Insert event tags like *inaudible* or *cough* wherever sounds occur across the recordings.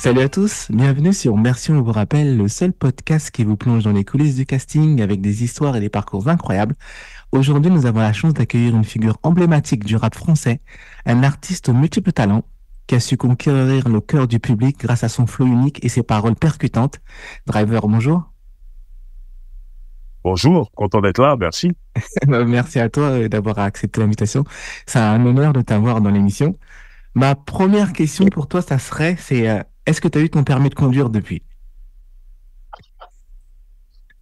Salut à tous, bienvenue sur Merci on vous rappelle, le seul podcast qui vous plonge dans les coulisses du casting avec des histoires et des parcours incroyables. Aujourd'hui, nous avons la chance d'accueillir une figure emblématique du rap français, un artiste aux multiples talents qui a su conquérir le cœur du public grâce à son flow unique et ses paroles percutantes. Driver, bonjour. Bonjour, content d'être là, merci. *laughs* Bah, merci à toi euh, d'avoir accepté l'invitation. C'est un honneur de t'avoir dans l'émission. Ma première question pour toi, ça serait, c'est euh, est-ce que tu as eu ton permis de conduire depuis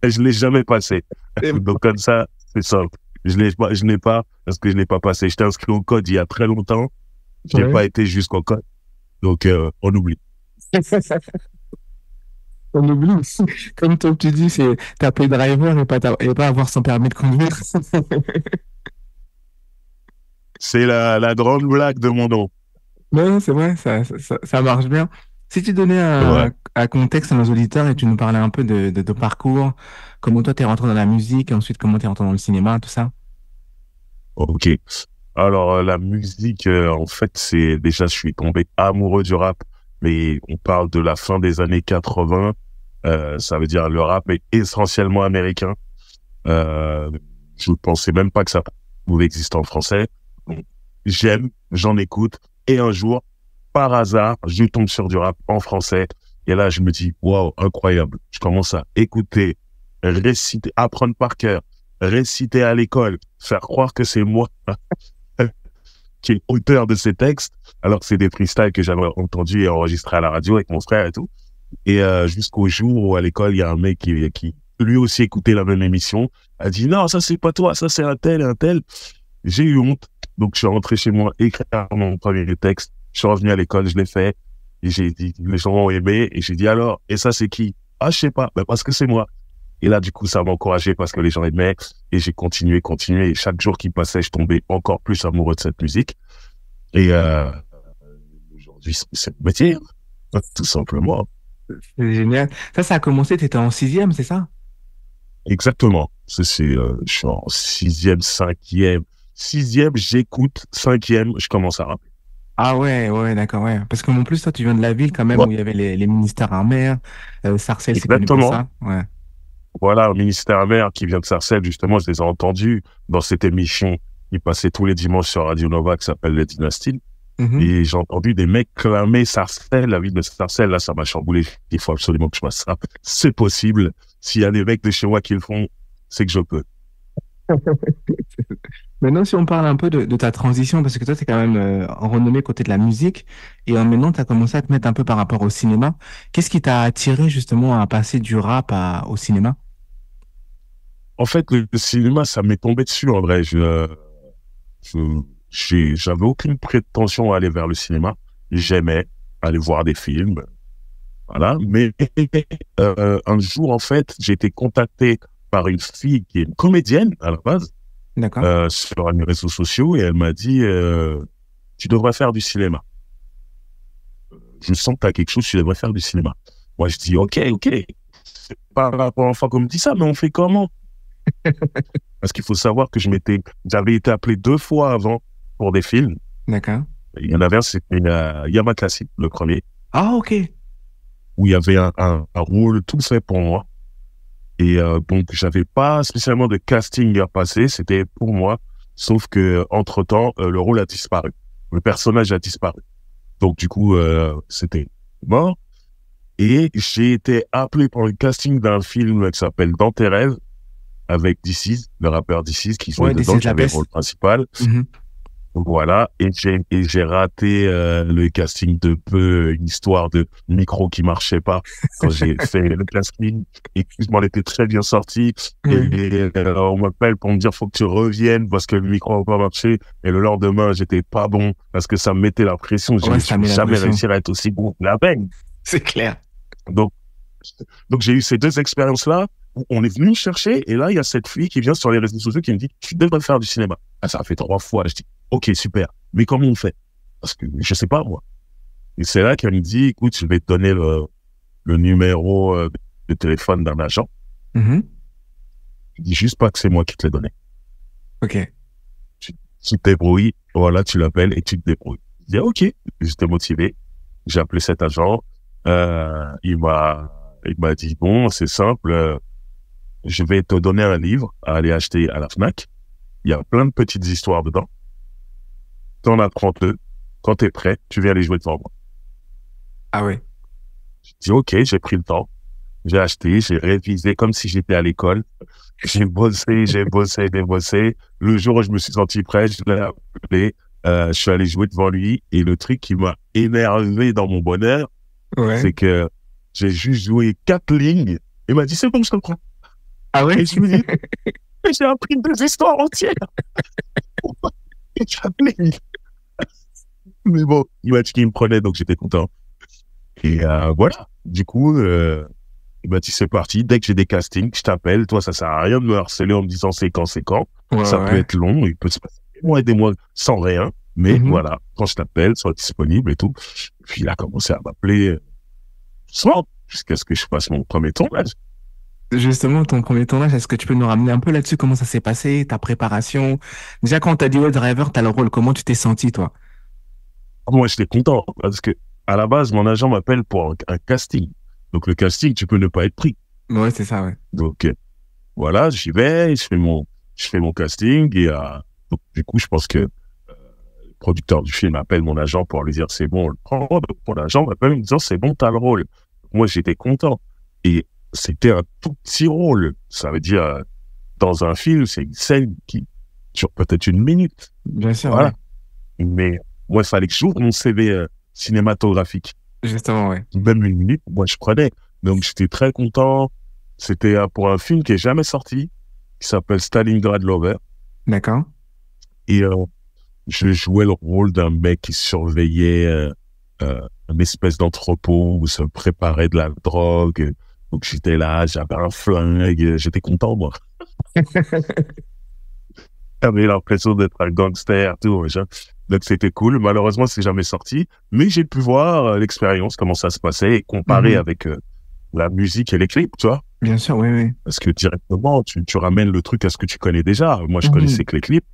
Je ne l'ai jamais passé. *laughs* Donc, comme ça, c'est simple. Je ne je l'ai pas parce que je n'ai pas passé. Je t'ai inscrit au code il y a très longtemps. Je n'ai pas été jusqu'au code. Donc, euh, on oublie. *laughs* on oublie. Comme toi, tu dis, c'est taper driver et pas, pas avoir son permis de conduire. *laughs* c'est la, la, grande blague de mon nom. Non, c'est vrai, ça marche bien. Si tu donnais un, contexte à nos auditeurs et tu nous parlais un peu de, parcours, comment toi t'es rentré dans la musique ensuite comment t'es rentré dans le cinéma, tout ça. Ok. Alors euh, la musique, euh, en fait, c'est déjà je suis tombé amoureux du rap, mais on parle de la fin des années 80. Euh, ça veut dire le rap est essentiellement américain. je ne pensais même pas que ça pouvait exister en français. J'aime, j'en écoute, et un jour, par hasard, je tombe sur du rap en français. Et là, je me dis, waouh, incroyable. Je commence à écouter, réciter, apprendre par cœur, réciter à l'école, faire croire que c'est moi *laughs* qui est auteur de ces textes, alors que c'est des freestyles que j'avais entendus et enregistrés à la radio avec mon frère et tout. Et euh, jusqu'au jour où à l'école, il y a un mec qui, qui lui aussi écoutait la même émission, a dit non, ça c'est pas toi, ça c'est un tel, un tel. J'ai eu honte, donc je suis rentré chez moi écrire mon premier texte je suis revenu à l'école, je l'ai fait. Et j'ai dit, les gens ont aimé. Et j'ai dit, alors, et ça, c'est qui? Ah, je sais pas. Ben, parce que c'est moi. Et là, du coup, ça m'a encouragé parce que les gens aimaient. Et j'ai continué, continué. Et chaque jour qui passait, je tombais encore plus amoureux de cette musique. Et euh, aujourd'hui, c'est le métier, hein. *laughs* tout simplement. C'est génial. Ça, ça a commencé, tu étais en sixième, c'est ça Exactement. c'est, euh, je suis en sixième, cinquième. Sixième, j'écoute. Cinquième, je commence à rappeler. Ah ouais, ouais, d'accord, ouais. Parce que en plus, toi, tu viens de la ville quand même où il y avait les, ministères armés. Euh, Sarcelles, c'est ça. Ouais. Voilà, le ministère mer qui vient de Sarcelles, justement, je les ai entendus dans cette émission il passait tous les dimanches sur Radio Nova qui s'appelle Les Dynasties. Mm-hmm. Et j'ai entendu des mecs clamer Sarcelles, la ville de Sarcelles. Là, ça m'a chamboulé. Il faut absolument que je fasse ça. C'est possible. S'il y a des mecs de chez moi qui le font, c'est que je peux. *laughs* maintenant, si on parle un peu de, ta transition, parce que toi, tu es quand même euh, renommé côté de la musique, et maintenant, tu as commencé à te mettre un peu par rapport au cinéma. Qu'est-ce qui t'a attiré justement à passer du rap au cinéma En fait, le, cinéma, ça m'est tombé dessus, en vrai. Je, j'avais aucune prétention à aller vers le cinéma. J'aimais aller voir des films. Voilà. Mais *laughs* euh, un jour, en fait, j'ai été contacté par une fille qui est une comédienne à la base euh, sur les réseaux sociaux et elle m'a dit euh, tu devrais faire du cinéma. Je sens que tu as quelque chose, tu devrais faire du cinéma. Moi, je dis ok, ok. C'est pas la première fois qu'on me dit ça, mais on fait comment *laughs* Parce qu'il faut savoir que je m'étais, j'avais été appelé deux fois avant pour des films. D'accord. Il y en avait un, c'était euh, Yamakasi, le premier. Ah, ok. Où il y avait un, un rôle tout fait pour moi. Et euh, donc, j'avais pas spécialement de casting à passer, c'était pour moi. Sauf que entre temps, euh, le rôle a disparu, le personnage a disparu. Donc du coup, euh, c'était mort. Et j'ai été appelé pour le casting d'un film qui s'appelle Dans tes rêves avec DC, le rappeur DC qui jouait dans qui le rôle principal. Mm-hmm. Voilà, et j'ai raté euh, le casting de peu, une histoire de micro qui marchait pas quand j'ai *laughs* fait le casting excuse moi m'en étais très bien sorti et, euh, on m'appelle pour me dire faut que tu reviennes parce que le micro n'a pas marché et le lendemain j'étais pas bon parce que ça me mettait la pression, je n'ai jamais réussi à être aussi bon la peine. C'est clair. Donc donc j'ai eu ces deux expériences là on est venu me chercher et là il y a cette fille qui vient sur les réseaux sociaux qui me dit tu devrais faire du cinéma. Ah, ça a fait trois fois. Je dis Ok, super. Mais comment on fait Parce que je sais pas, moi. Et c'est là qu'elle me dit, écoute, je vais te donner le, numéro euh, de téléphone d'un agent. Il mm-hmm. dit juste pas que c'est moi qui te l'ai donné. Ok. Tu, te voilà, tu l'appelles et tu te débrouilles. Je dis, ok, j'étais motivé. J'ai appelé cet agent. Euh, il m'a il m'a dit, bon, c'est simple. je vais te donner un livre à aller acheter à la FNAC. Il y a plein de petites histoires dedans t'en as 32. Quand t'es prêt, tu viens aller jouer devant moi. Ah ouais Je dis, OK, j'ai pris le temps. J'ai acheté, j'ai révisé comme si j'étais à l'école. *laughs* J'ai bossé, j'ai bossé, j'ai bossé. Le jour où je me suis senti prêt, je l'ai appelé. Euh, je suis allé jouer devant lui. Et le truc qui m'a énervé dans mon bonheur, c'est que j'ai juste joué quatre lignes. Il m'a dit, c'est bon, je te Ah ouais? je me dis, *laughs* j'ai appris deux histoires entières. *laughs* quatre lignes? Mais bon, il m'a dit qu'il me prenait, donc j'étais content. Et euh, voilà. Du coup, euh, dit c'est parti. Dès que j'ai des castings, je t'appelle. Toi, ça sert à rien de me harceler en me disant c'est quand, c'est quand. ça peut être long, il peut se passer des mois et des mois sans rien. Mais mhm. voilà, quand je t'appelle, sois disponible et tout. Puis il a commencé à m'appeler euh, souvent jusqu'à ce que je fasse mon premier tournage. Justement, ton premier tournage, est-ce que tu peux nous ramener un peu là-dessus Comment ça s'est passé Ta préparation Déjà, quand t'as dit ouais, Driver, t'as le rôle, comment tu t'es senti, toi ah, Moi, j'étais content parce que à la base, mon agent m'appelle pour un, casting. Donc, le casting, tu peux ne pas être pris. Ouais, c'est ça, ouais. Donc, euh, voilà, j'y vais, je fais mon, je fais mon casting et euh, du coup, je pense que euh, le producteur du film appelle mon agent pour lui dire c'est bon, on le mon agent m'appelle lui disant c'est bon, t'as le rôle. Moi, j'étais content. Et c'était un tout petit rôle. Ça veut dire, euh, dans un film, c'est une scène qui dure peut-être une minute. Bien sûr. Mais moi, ça fallait que j'ouvre mon CV euh, cinématographique. Justement, ouais. Même une minute, moi, je prenais. Donc, j'étais très content. C'était euh, pour un film qui est jamais sorti, qui s'appelle Stalingrad Lover. D'accord. Et je jouais le rôle d'un mec qui surveillait une espèce d'entrepôt où se préparait de la drogue donc j'étais là, j'avais un flingue, j'étais content, moi. *laughs* j'avais l'impression d'être un gangster, tout, Donc c'était cool. Malheureusement, c'est jamais sorti, mais j'ai pu voir euh, l'expérience, comment ça se passait, et comparer mhm. avec euh, la musique et les clips, tu vois. Bien sûr, oui, oui. Parce que directement, tu, ramènes le truc à ce que tu connais déjà. Moi, je mhm. connaissais que les clips.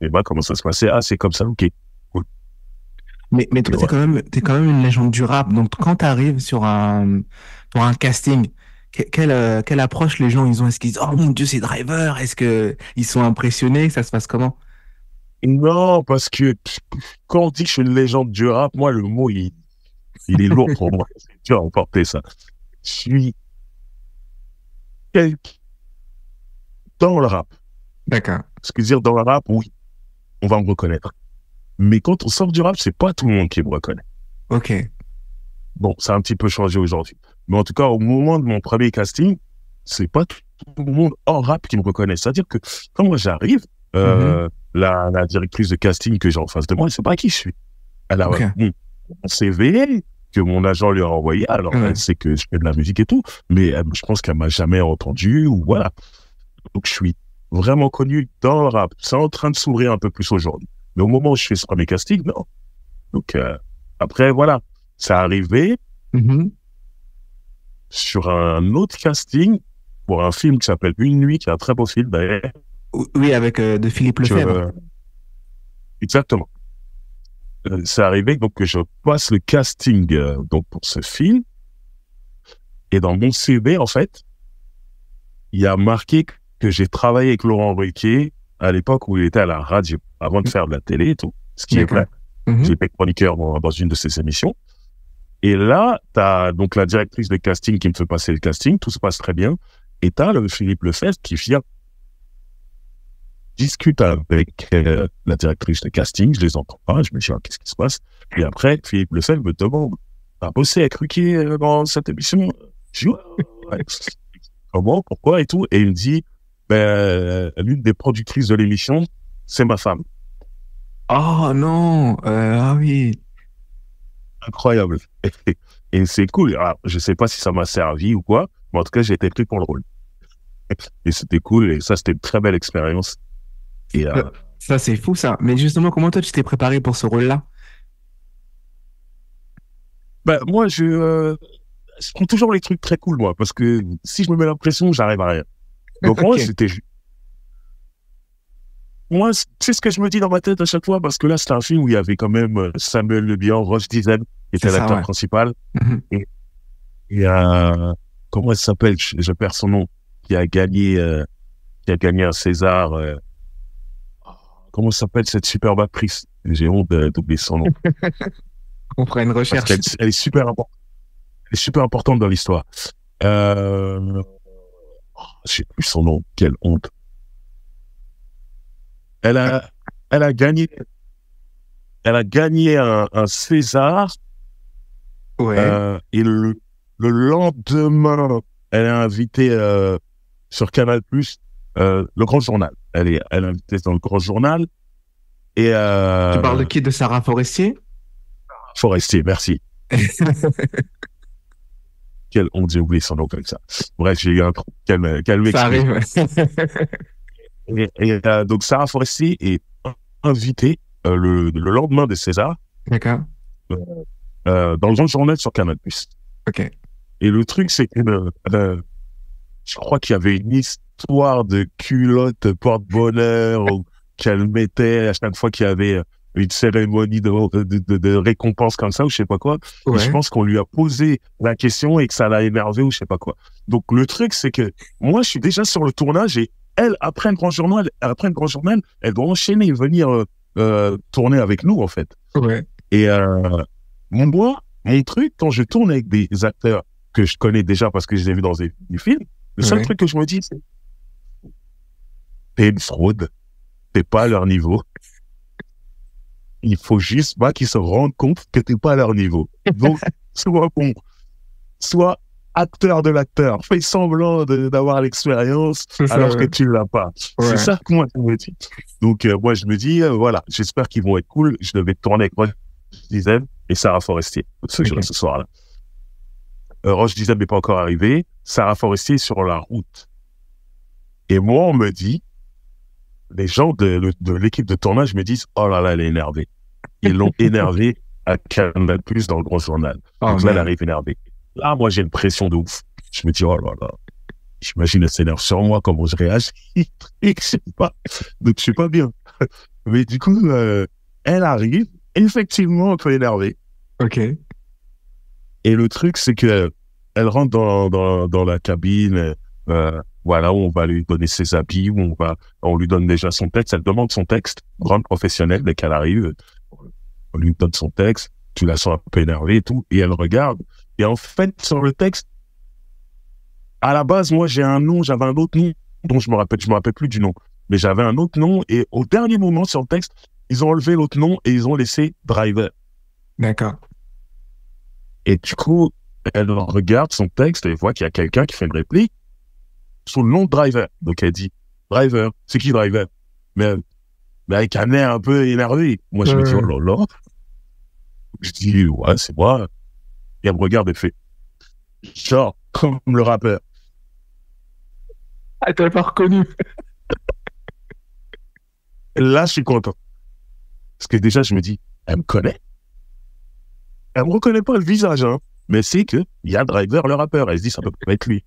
Et bah, comment ça se passait Ah, c'est comme ça, ok. Mais, mais toi, t'es quand même, quand même une légende du rap. Donc, quand t'arrives sur un, pour un casting, quelle, euh, quelle approche les gens ils ont Est-ce qu'ils disent oh mon dieu c'est Driver Est-ce que ils sont impressionnés Ça se passe comment Non parce que quand on dit que je suis une légende du rap, moi le mot il, est lourd pour moi. tu vas emporté emporter ça. Je suis dans le rap. D'accord. Ce que dire dans le rap, oui, on va me reconnaître. Mais quand on sort du rap, c'est pas tout le monde qui me reconnaît. Ok. Bon, ça a un petit peu changé aujourd'hui. Mais en tout cas, au moment de mon premier casting, c'est pas tout le monde en rap qui me reconnaît. C'est-à-dire que quand moi j'arrive, euh, mm-hmm. la, directrice de casting que j'ai en face de moi, elle sait pas qui je suis. Elle a mon CV que mon agent lui a envoyé. Alors elle sait que je fais de la musique et tout, mais euh, je pense qu'elle m'a jamais entendu ou voilà. Donc je suis vraiment connu dans le rap. C'est en train de s'ouvrir un peu plus aujourd'hui. Mais au moment où je fais ce premier casting, non. Donc, euh, après, voilà, ça arrivé mm-hmm. sur un autre casting pour un film qui s'appelle Une nuit, qui est un très beau film d'ailleurs. Oui, avec euh, de Philippe Lefebvre. Euh, exactement. C'est arrivé donc que je passe le casting donc pour ce film et dans mon CV en fait il y a marqué que j'ai travaillé avec Laurent Ruquier à l'époque où il était à la radio, avant de faire de la télé et tout, ce qui est vrai. Mhm. j'étais J'étais chroniqueur dans, une de ses émissions. Et là, tu as donc la directrice de casting qui me fait passer le casting, tout se passe très bien. Et tu as le Philippe Lefebvre qui vient discute avec euh, la directrice de casting, je les entends pas, je me dis, ah, qu'est-ce qui se passe Puis après, Philippe Lefebvre me demande, t'as bossé avec qui euh, dans cette émission Je comment, pourquoi et tout Et il me dit, ben, euh, l'une des productrices de l'émission, c'est ma femme. Ah oh, non, euh, ah oui. Incroyable. *laughs* Et c'est cool. Alors, je sais pas si ça m'a servi ou quoi, mais en tout cas, j'ai été pris pour le rôle. *laughs* Et c'était cool, et ça, c'était une très belle expérience. Et, euh, euh, Ça, c'est fou, ça. Mais justement, comment toi, tu t'es préparé pour ce rôle-là ben, Moi, je, je prends toujours les trucs très cool, moi, parce que si je me mets l'impression, j'arrive à rien. Donc, moi, c'était. Moi, c'est ce que je me dis dans ma tête à chaque fois, parce que là, c'est un film où il y avait quand même euh, Samuel Le Bihan, Roche Dizen, qui était l'acteur principal. Mhm. et il y a comment elle s'appelle je, perds son nom. Qui a gagné, euh, qui a gagné un César. Euh, comment s'appelle cette superbe actrice J'ai honte d'oublier son nom. *laughs* On fera une recherche. Elle, est super importante. Elle est super importante dans l'histoire. Euh, j'ai plus son nom, quelle honte. Elle a, elle a gagné, elle a gagné un, César. Ouais. Euh, et le, lendemain, elle a invité euh, sur Canal Plus, euh, le Grand Journal. Elle est, elle est dans le Grand Journal. Et tu parles de qui De Sarah Forestier. Forestier, merci. *laughs* Quelle on dit oublier son nom comme ça. Bref, j'ai eu un trou. Quel, quel Ça arrive. *laughs* Euh, donc, Sarah Foresti est invitée euh, le, le, lendemain de César. D'accord. Euh, dans le journal sur Canal+. OK. Et le truc, c'est que je crois qu'il y avait une histoire de culotte porte-bonheur qu'elle mettait à chaque fois qu'il y avait une cérémonie de, de, récompense comme ça ou je sais pas quoi. je pense qu'on lui a posé la question et que ça l'a énervé ou je sais pas quoi. Donc le truc c'est que moi je suis déjà sur le tournage et elle après une grand journal, après grand journal, elle doit enchaîner et venir euh, euh, tourner avec nous en fait. Et euh, mon bois, mon truc quand je tourne avec des acteurs que je connais déjà parce que je les ai vus dans des, films, le seul truc que je me dis c'est t'es une fraude, t'es pas à leur niveau il faut juste pas qu'ils se rendent compte que tu n'es pas à leur niveau. Donc, *laughs* soit bon, soit acteur de l'acteur, fais semblant d'avoir l'expérience alors que tu l'as pas. C'est ça que moi je me dis. Donc euh, moi je me dis euh, voilà, j'espère qu'ils vont être cool. Je devais tourner avec Roche Dizem et Sarah Forestier ce, soir-là. Euh, Roche Dizem n'est pas encore arrivé. Sarah Forestier est sur la route. Et moi on me dit, les gens de, de l'équipe de tournage me disent oh là là elle est énervée. Ils l'ont énervé à Canal Plus dans le gros journal. Ah, Donc là, elle arrive énervée. Là, moi, j'ai une pression de ouf. Je me dis, oh là là. J'imagine elle s'énerve sur moi, comment je réagis. *laughs* je sais pas. Donc, je suis pas bien. *laughs* Mais du coup, euh, elle arrive, effectivement, un énervée. OK. Et le truc, c'est que euh, elle rentre dans, dans, la cabine, euh, voilà, où on va lui donner ses habits, où on va, on lui donne déjà son texte, elle demande son texte, grande professionnelle dès qu'elle arrive lui donne son texte, tu la sens un peu énervée et tout, et elle regarde. Et en fait, sur le texte, à la base, moi, j'ai un nom, j'avais un autre nom dont je me rappelle, je me rappelle plus du nom, mais j'avais un autre nom et au dernier moment sur le texte, ils ont enlevé l'autre nom et ils ont laissé Driver. D'accord. Et du coup, elle regarde son texte et voit qu'il y a quelqu'un qui fait une réplique sous le nom de Driver. Donc elle dit Driver, c'est qui Driver Mais mais bah, avec un air un peu énervé. Moi, je me dis, oh là là. Je dis, ouais, c'est moi. Et elle me regarde et fait, genre, comme le rappeur. Elle ah, t'avait pas reconnu. Là, je suis content. Parce que déjà, je me dis, elle me connaît. Elle me reconnaît pas le visage, hein. Mais c'est que, il y a Driver, le rappeur. Elle se dit, ça peut pas être lui.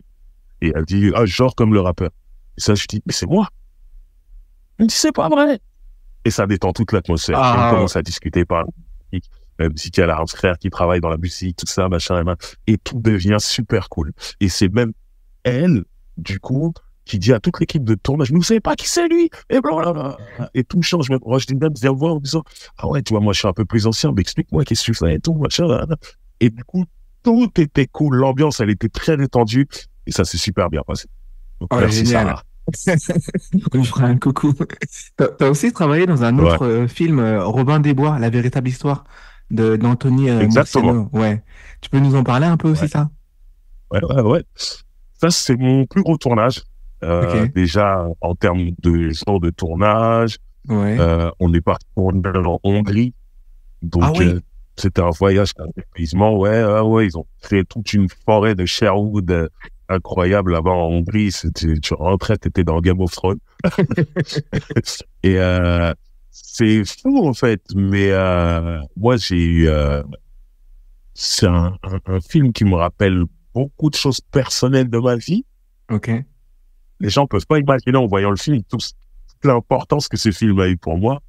Et elle dit, ah, genre comme le rappeur. Et ça, je dis, mais c'est moi. Elle me dit, c'est pas vrai et ça détend toute l'atmosphère. Ah, on commence à discuter par même si tu as la frère qui travaille dans la musique, tout ça, machin, et tout devient super cool. Et c'est même elle, du coup, qui dit à toute l'équipe de tournage, vous savez pas qui c'est lui, et blablabla. Et tout change. moi, je dis même, viens voir en disant, ah ouais, tu vois, moi, je suis un peu plus ancien, mais explique-moi qu'est-ce que tu fais et tout, machin, Et du coup, tout était cool. L'ambiance, elle était très détendue. Et ça s'est super bien passé. Donc, ah, merci, Sarah tu as coucou. aussi travaillé dans un autre euh, film, euh, Robin des Bois, La véritable histoire de d'Anthony euh, Exactement. Ouais. Tu peux nous en parler un peu aussi, ça Ouais, ouais, ouais. Ça, c'est mon plus gros tournage. Déjà, en termes de genre de tournage, ouais. on est parti en Hongrie. Donc, ah c'était un voyage, un Ouais, ouais, ils ont fait toute une forêt de Sherwood incroyable avant en Hongrie. tu rentrais, étais dans Game of Thrones. *laughs* et euh, c'est fou en fait, mais euh, moi j'ai eu. Euh, c'est un, film qui me rappelle beaucoup de choses personnelles de ma vie. Ok. Les gens peuvent pas imaginer en voyant le film toute l'importance que ce film a eu pour moi.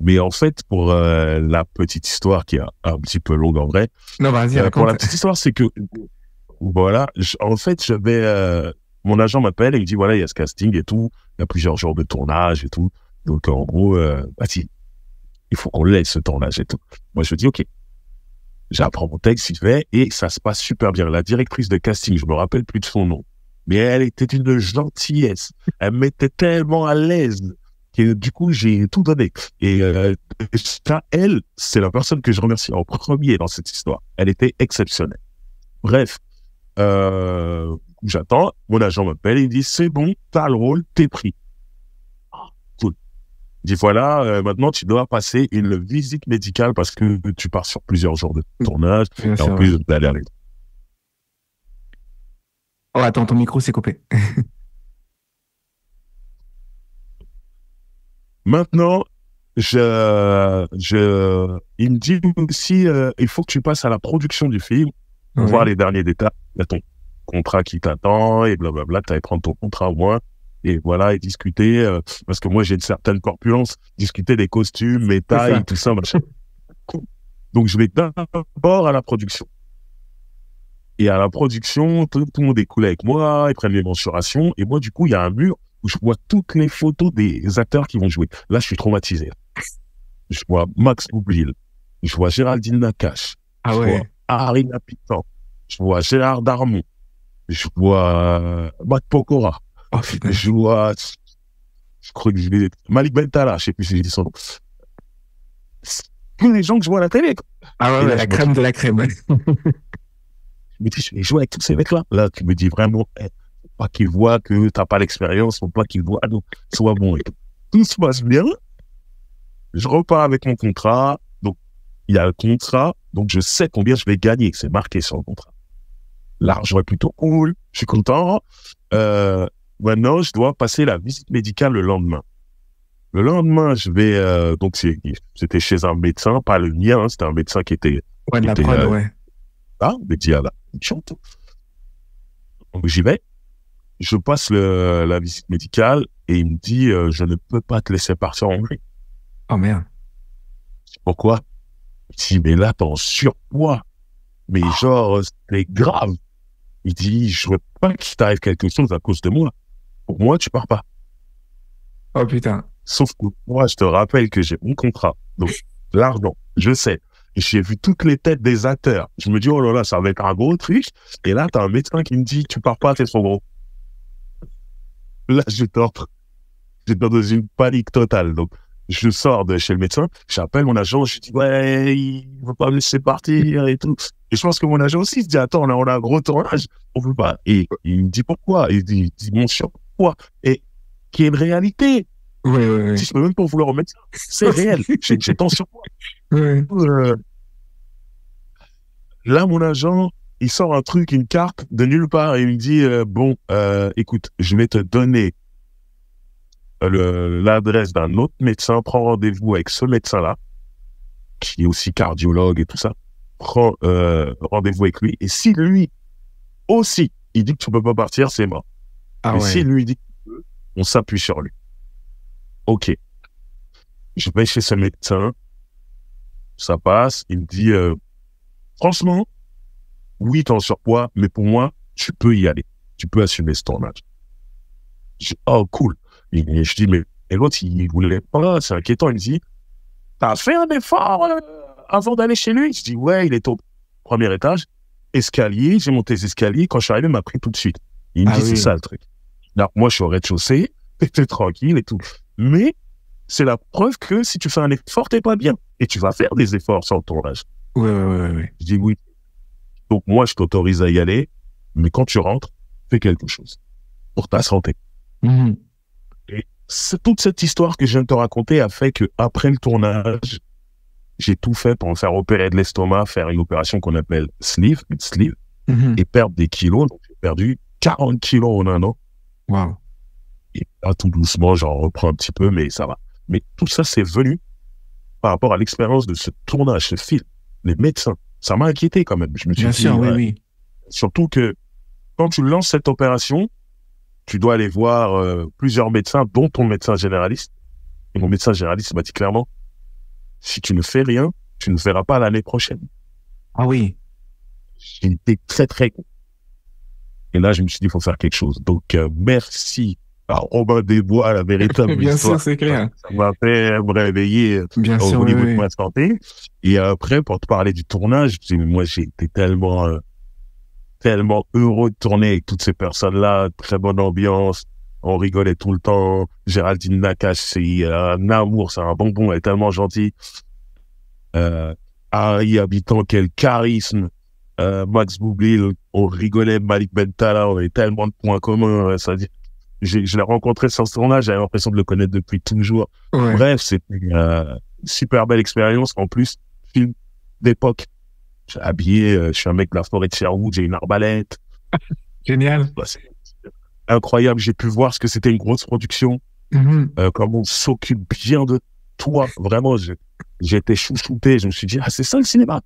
Mais en fait, pour la petite histoire qui est un, petit peu longue en vrai, non, vas-y, vas-y. pour la petite histoire, c'est que voilà. en fait, j'avais. Euh, mon agent m'appelle et il dit voilà, il y a ce casting et tout. Il y a plusieurs jours de tournage et tout. Donc, en gros, euh, bah, si, il faut qu'on laisse ce tournage et tout. Moi, je dis OK. J'apprends mon texte, il fait et ça se passe super bien. La directrice de casting, je me rappelle plus de son nom, mais elle était une gentillesse. Elle m'était tellement à l'aise que du coup, j'ai tout donné. Et euh, elle, c'est la personne que je remercie en premier dans cette histoire. Elle était exceptionnelle. Bref, euh, j'attends, mon agent m'appelle il dit c'est bon, t'as le rôle, t'es pris. cool. Il dit voilà, euh, maintenant tu dois passer une visite médicale parce que tu pars sur plusieurs jours de mmh. tournage en plus d'aller à Oh attends, ton micro s'est coupé. *laughs* maintenant, je, je, il me dit si euh, il faut que tu passes à la production du film voir les derniers détails. Il y a ton contrat qui t'attend et blablabla. Tu allais prendre ton contrat au moins et voilà et discuter euh, parce que moi j'ai une certaine corpulence. Discuter des costumes, mes tailles, tout ça. Machin. Donc je vais d'abord à la production. Et à la production, tout, le monde est cool avec moi, ils prennent les mensurations. Et moi, du coup, il y a un mur où je vois toutes les photos des acteurs qui vont jouer. Là, je suis traumatisé. Je vois Max Boublil. Je vois Géraldine Nakache. Ah ouais je vois Gérard Darmon, je vois euh, Matt Pokora, oh, je vois, je crois que je vais... Malik Bentala, je sais plus si j'ai dit son Tous les gens que je vois à la télé. Ah ouais, la crème de la crème. *laughs* je me dis, je vais jouer avec tous ces mecs-là. Là, tu me dis vraiment, eh, pas qu'ils voient que tu t'as pas l'expérience, faut pas qu'ils voient, donc, sois bon. tout se passe bien. Je repars avec mon contrat il y a un contrat, donc je sais combien je vais gagner. C'est marqué sur le contrat. L'argent est plutôt cool, je suis content. maintenant, euh, je dois passer la visite médicale le lendemain. Le lendemain, je vais euh, donc c'était chez un médecin, pas le mien, hein, c'était un médecin qui était ouais, qui la était, euh, ouais. Ah, donc j'y vais, je passe la visite médicale et il me dit je ne peux pas te laisser partir en Hongrie. Oh merde. Pourquoi il dit, mais là, t'es en surpoids. Mais genre, c'est grave. Il dit, je veux pas qu'il t'arrive quelque chose à cause de moi. Pour moi, tu pars pas. Oh putain. Sauf que moi, je te rappelle que j'ai mon contrat. Donc, l'argent, je sais. J'ai vu toutes les têtes des acteurs. Je me dis, oh là là, ça va être un gros truc. Et là, t'as un médecin qui me dit, tu pars pas, t'es trop gros. Là, je t'entre. J'étais dans une panique totale. Donc, je sors de chez le médecin, j'appelle mon agent, je dis ouais, il ne veut pas me laisser partir et tout. Et je pense que mon agent aussi se dit attends, là, on a un gros tournage, on ne veut pas. Et il me dit pourquoi Il dit, dit mon pourquoi Et qui est une réalité. je peux même pas vouloir au médecin, c'est réel. *laughs* J'ai, tant sur moi. là, mon agent, il sort un truc, une carte de nulle part et il me dit euh, bon, euh, écoute, je vais te donner euh, l'adresse d'un autre médecin, prend rendez-vous avec ce médecin-là, qui est aussi cardiologue et tout ça, prend euh, rendez-vous avec lui. Et si lui aussi, il dit que tu peux pas partir, c'est mort. Ah, Mais si lui dit on s'appuie sur lui. Ok. Je vais chez ce médecin. Ça passe. Il me dit, euh, franchement, oui, t'en surpoids, mais pour moi, tu peux y aller. Tu peux assumer ce tournage. oh, cool. Et je dis, mais l'autre, il voulait pas, c'est inquiétant. Il me dit, t'as fait un effort euh, avant d'aller chez lui? Je dis, ouais, il est au premier étage, escalier, j'ai monté les escaliers. Quand je suis arrivé, il m'a pris tout de suite. Il me ah dit, c'est ça le truc. Alors, moi, je suis au rez-de-chaussée, t'es *laughs* tranquille et tout. Mais, c'est la preuve que si tu fais un effort, t'es pas bien. Et tu vas faire des efforts sur ton âge. Oui, oui, oui. Je dis oui. Donc, moi, je t'autorise à y aller, mais quand tu rentres, fais quelque chose pour ta santé. Mhm toute cette histoire que je viens de te raconter a fait que après le tournage, j'ai tout fait pour me faire opérer de l'estomac, faire une opération qu'on appelle sleeve, sleeve, mhm. et perdre des kilos. Donc, j'ai perdu 40 kilos en un an. Wow. Et là, tout doucement, j'en reprends un petit peu, mais ça va. Mais tout ça, c'est venu par rapport à l'expérience de ce tournage, ce film, les médecins. Ça m'a inquiété quand même. Je me suis dit, Surtout que quand tu lances cette opération, tu dois aller voir euh, plusieurs médecins, dont ton médecin généraliste. Et mon médecin généraliste m'a dit clairement, si tu ne fais rien, tu ne verras pas l'année prochaine. Ah oui. J'étais très, très con. Et là, je me suis dit, il faut faire quelque chose. Donc, euh, merci à Robin Desbois, la véritable *laughs* Bien histoire. sûr, c'est clair. Ça m'a fait me réveiller euh, au niveau de ma santé. Et après, pour te parler du tournage, moi, j'étais tellement tellement heureux de tourner avec toutes ces personnes-là. Très bonne ambiance. On rigolait tout le temps. Géraldine Nakache, c'est euh, un amour, c'est un bonbon. Elle est tellement gentille. Euh, Harry Habitant, quel charisme. Euh, Max Boublil, on rigolait. Malik Bentala, on avait tellement de points communs. Euh, ça, je, je l'ai rencontré sur ce tournage, j'avais l'impression de le connaître depuis toujours. Bref, c'est une euh, super belle expérience. En plus, film d'époque habillé, euh, je suis un mec de la forêt de Sherwood, j'ai une arbalète. *laughs* Génial. Bah, incroyable, j'ai pu voir ce que c'était une grosse production, comme mm-hmm. euh, comment on s'occupe bien de toi. Vraiment, j'étais chouchouté, je me suis dit, ah, c'est ça le cinéma.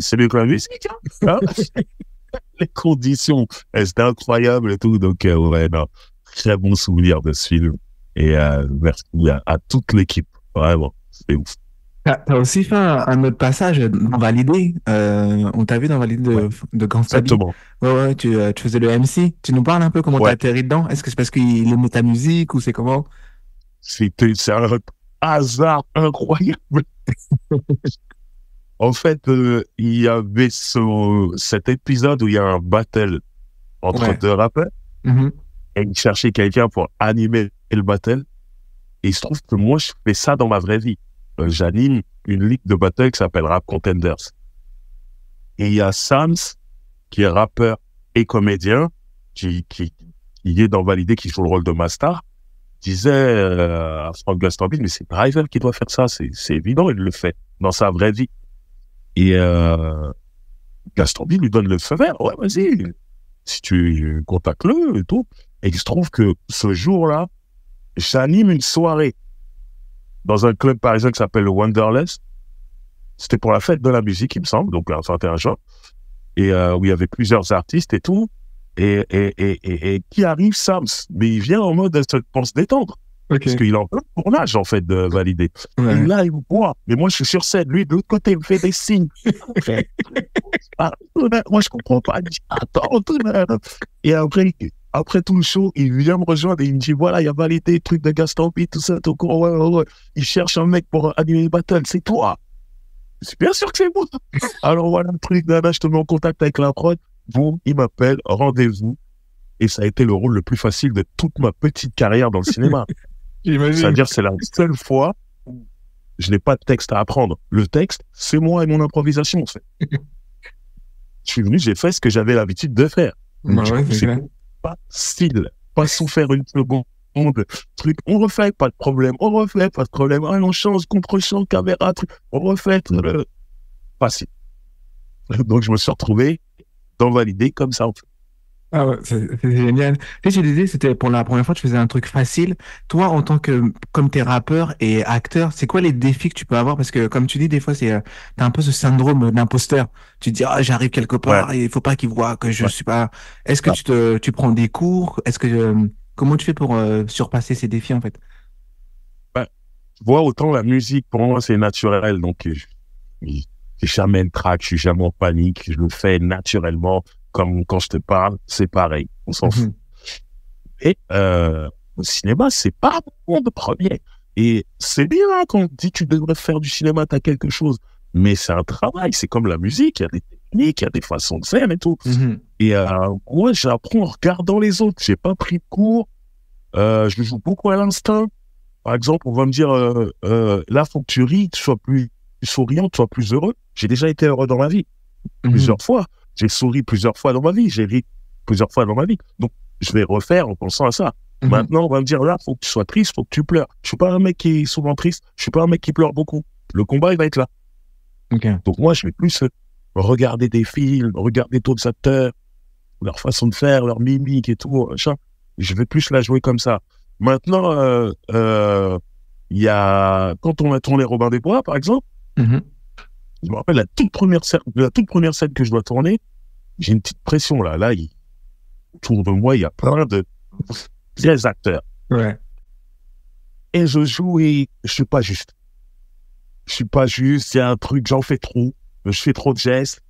c'est mieux que la musique. Hein. Hein? *laughs* les conditions, c'était incroyable et tout. Donc, vraiment euh, ouais, très bon souvenir de ce film. Et merci à, à toute l'équipe. Vraiment, c'était ouf. T'as aussi fait un, autre passage dans Validé. Euh, on t'a vu dans Validé de, ouais. Exactement. Euh, tu, faisais le MC. Tu nous parles un peu comment tu t'as atterri dedans Est-ce que c'est parce qu'il aimait ta musique ou c'est comment C'était un hasard incroyable. *laughs* en fait, euh, il y avait ce, cet épisode où il y a un battle entre deux rappeurs. Mm-hmm. Et ils cherchaient quelqu'un pour animer le battle. Et il se trouve que moi, je fais ça dans ma vraie vie. Euh, j'anime une ligue de bataille qui s'appelle Rap Contenders. Et il y a Sams, qui est rappeur et comédien, qui, est dans Validé, qui joue le rôle de Master, disait euh, à Frank Gastambide, mais c'est Driver qui doit faire ça, c'est évident, il le fait dans sa vraie vie. Et euh, lui donne le feu vert, ouais, vas-y, si tu contactes-le et tout. Et il se trouve que ce jour-là, j'anime une soirée dans un club parisien qui s'appelle le C'était pour la fête de la musique, il me semble, donc un 31 juin, et euh, où il y avait plusieurs artistes et tout. Et, et, et, et qui arrive, Sams Mais il vient en mode pour se détendre. Parce qu'il en plein tournage, en fait, de valider. là, il me voit. Mais moi, je suis sur scène. Lui, de l'autre côté, il me fait des signes. *laughs* moi, je comprends pas. Attends, Et après, après tout le show, il vient me rejoindre et il me dit voilà, il y a validé truc de Gaston puis tout ça, tout court. Il cherche un mec pour animer les battles, c'est toi. C'est bien sûr que c'est moi. *laughs* Alors voilà le truc, nana, je te mets en contact avec la prod. Bon, il m'appelle, rendez-vous. Et ça a été le rôle le plus facile de toute ma petite carrière dans le cinéma. *laughs* C'est-à-dire, c'est la seule fois où je n'ai pas de texte à apprendre. Le texte, c'est moi et mon improvisation, en fait. *laughs* je suis venu, j'ai fait ce que j'avais l'habitude de faire. Bah ouais, c'est pas facile. pas faire une seconde. Truc, on refait, pas de problème. On refait, pas de problème. on change, contre-champ, caméra, On refait. Euh, facile. *laughs* Donc, je me suis retrouvé dans valider comme ça, en fait. Ah ouais, c'est génial. et je disais, c'était pour la première fois tu faisais un truc facile. Toi, en tant que, comme t'es rappeur et acteur, c'est quoi les défis que tu peux avoir? Parce que, comme tu dis, des fois, c'est, euh, t'as un peu ce syndrome d'imposteur. Tu te dis, ah, j'arrive quelque part, et il faut pas qu'il voient que je suis pas. Est-ce que tu te, tu prends des cours? Est-ce que, euh, comment tu fais pour euh, surpasser ces défis, en fait? Ben, autant la musique, pour moi, c'est naturel. Donc, j'ai jamais une track, je suis jamais en panique, je le fais naturellement comme quand je te parle, c'est pareil, on s'en fout. Mhm. Et euh, au cinéma, c'est pas mon de premier. Et c'est bien hein, quand on dit tu devrais faire du cinéma, as quelque chose. Mais c'est un travail, c'est comme la musique, il y a des techniques, il y a des façons de faire et tout. Mhm. Et euh, moi, j'apprends en regardant les autres. J'ai pas pris de cours. Euh, je joue beaucoup à l'instinct. Par exemple, on va me dire, euh, euh là, faut que tu ris, tu sois plus souriant, tu sois plus heureux. J'ai déjà été heureux dans ma vie, mhm. plusieurs fois. J'ai souri plusieurs fois dans ma vie, j'ai ri plusieurs fois dans ma vie. Donc, je vais refaire en pensant à ça. Mhm. Maintenant, on va me dire, là, faut que tu sois triste, faut que tu pleures. Je suis pas un mec qui est souvent triste, je suis pas un mec qui pleure beaucoup. Le combat, il va être là. Donc, moi, je vais plus euh, regarder des films, regarder d'autres acteurs, leur façon de faire, leur mimique et tout, Je vais plus la jouer comme ça. Maintenant, euh, euh, il y a, quand on a tourné Robin des Bois, par exemple, mhm. Je me rappelle la toute première scène, la toute première scène que je dois tourner, j'ai une petite pression là. Là, il, autour de moi, il y a plein de 16 acteurs. Ouais. Et je joue et je suis pas juste. Je suis pas juste. Il y a un truc, j'en fais trop. Je fais trop de gestes.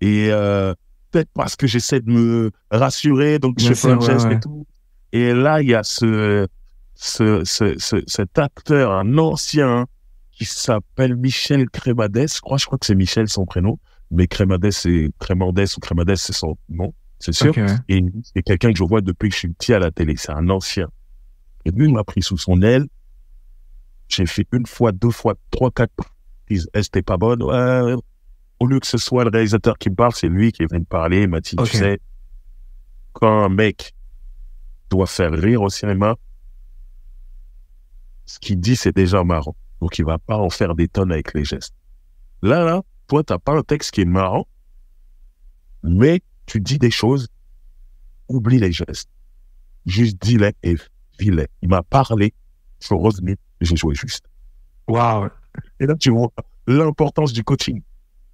Et euh, peut-être parce que j'essaie de me rassurer, donc je fais plein de gestes et tout. Et là, il y a ce, ce, ce cet acteur, un ancien, qui s'appelle Michel Crémades, je crois, je crois que c'est Michel son prénom, mais Crémades c'est Crémandès ou Crémades c'est son nom, c'est sûr. Et c'est quelqu'un que je vois depuis que je suis petit à la télé, c'est un ancien. Et lui, il m'a pris sous son aile. J'ai fait une fois, deux fois, trois, quatre prises. Eh, t'es pas bonne. Au lieu que ce soit le réalisateur qui me parle, c'est lui qui vient me parler. Il tu sais, quand un mec doit faire rire au cinéma, ce qu'il dit, c'est déjà marrant. Donc, il va pas en faire des tonnes avec les gestes. Là, là, toi, n'as pas un texte qui est marrant, mais tu dis des choses, oublie les gestes. Juste dis-les et vis-les. Il m'a parlé, je suis revenu, j'ai joué juste. Waouh! Et là, tu vois l'importance du coaching.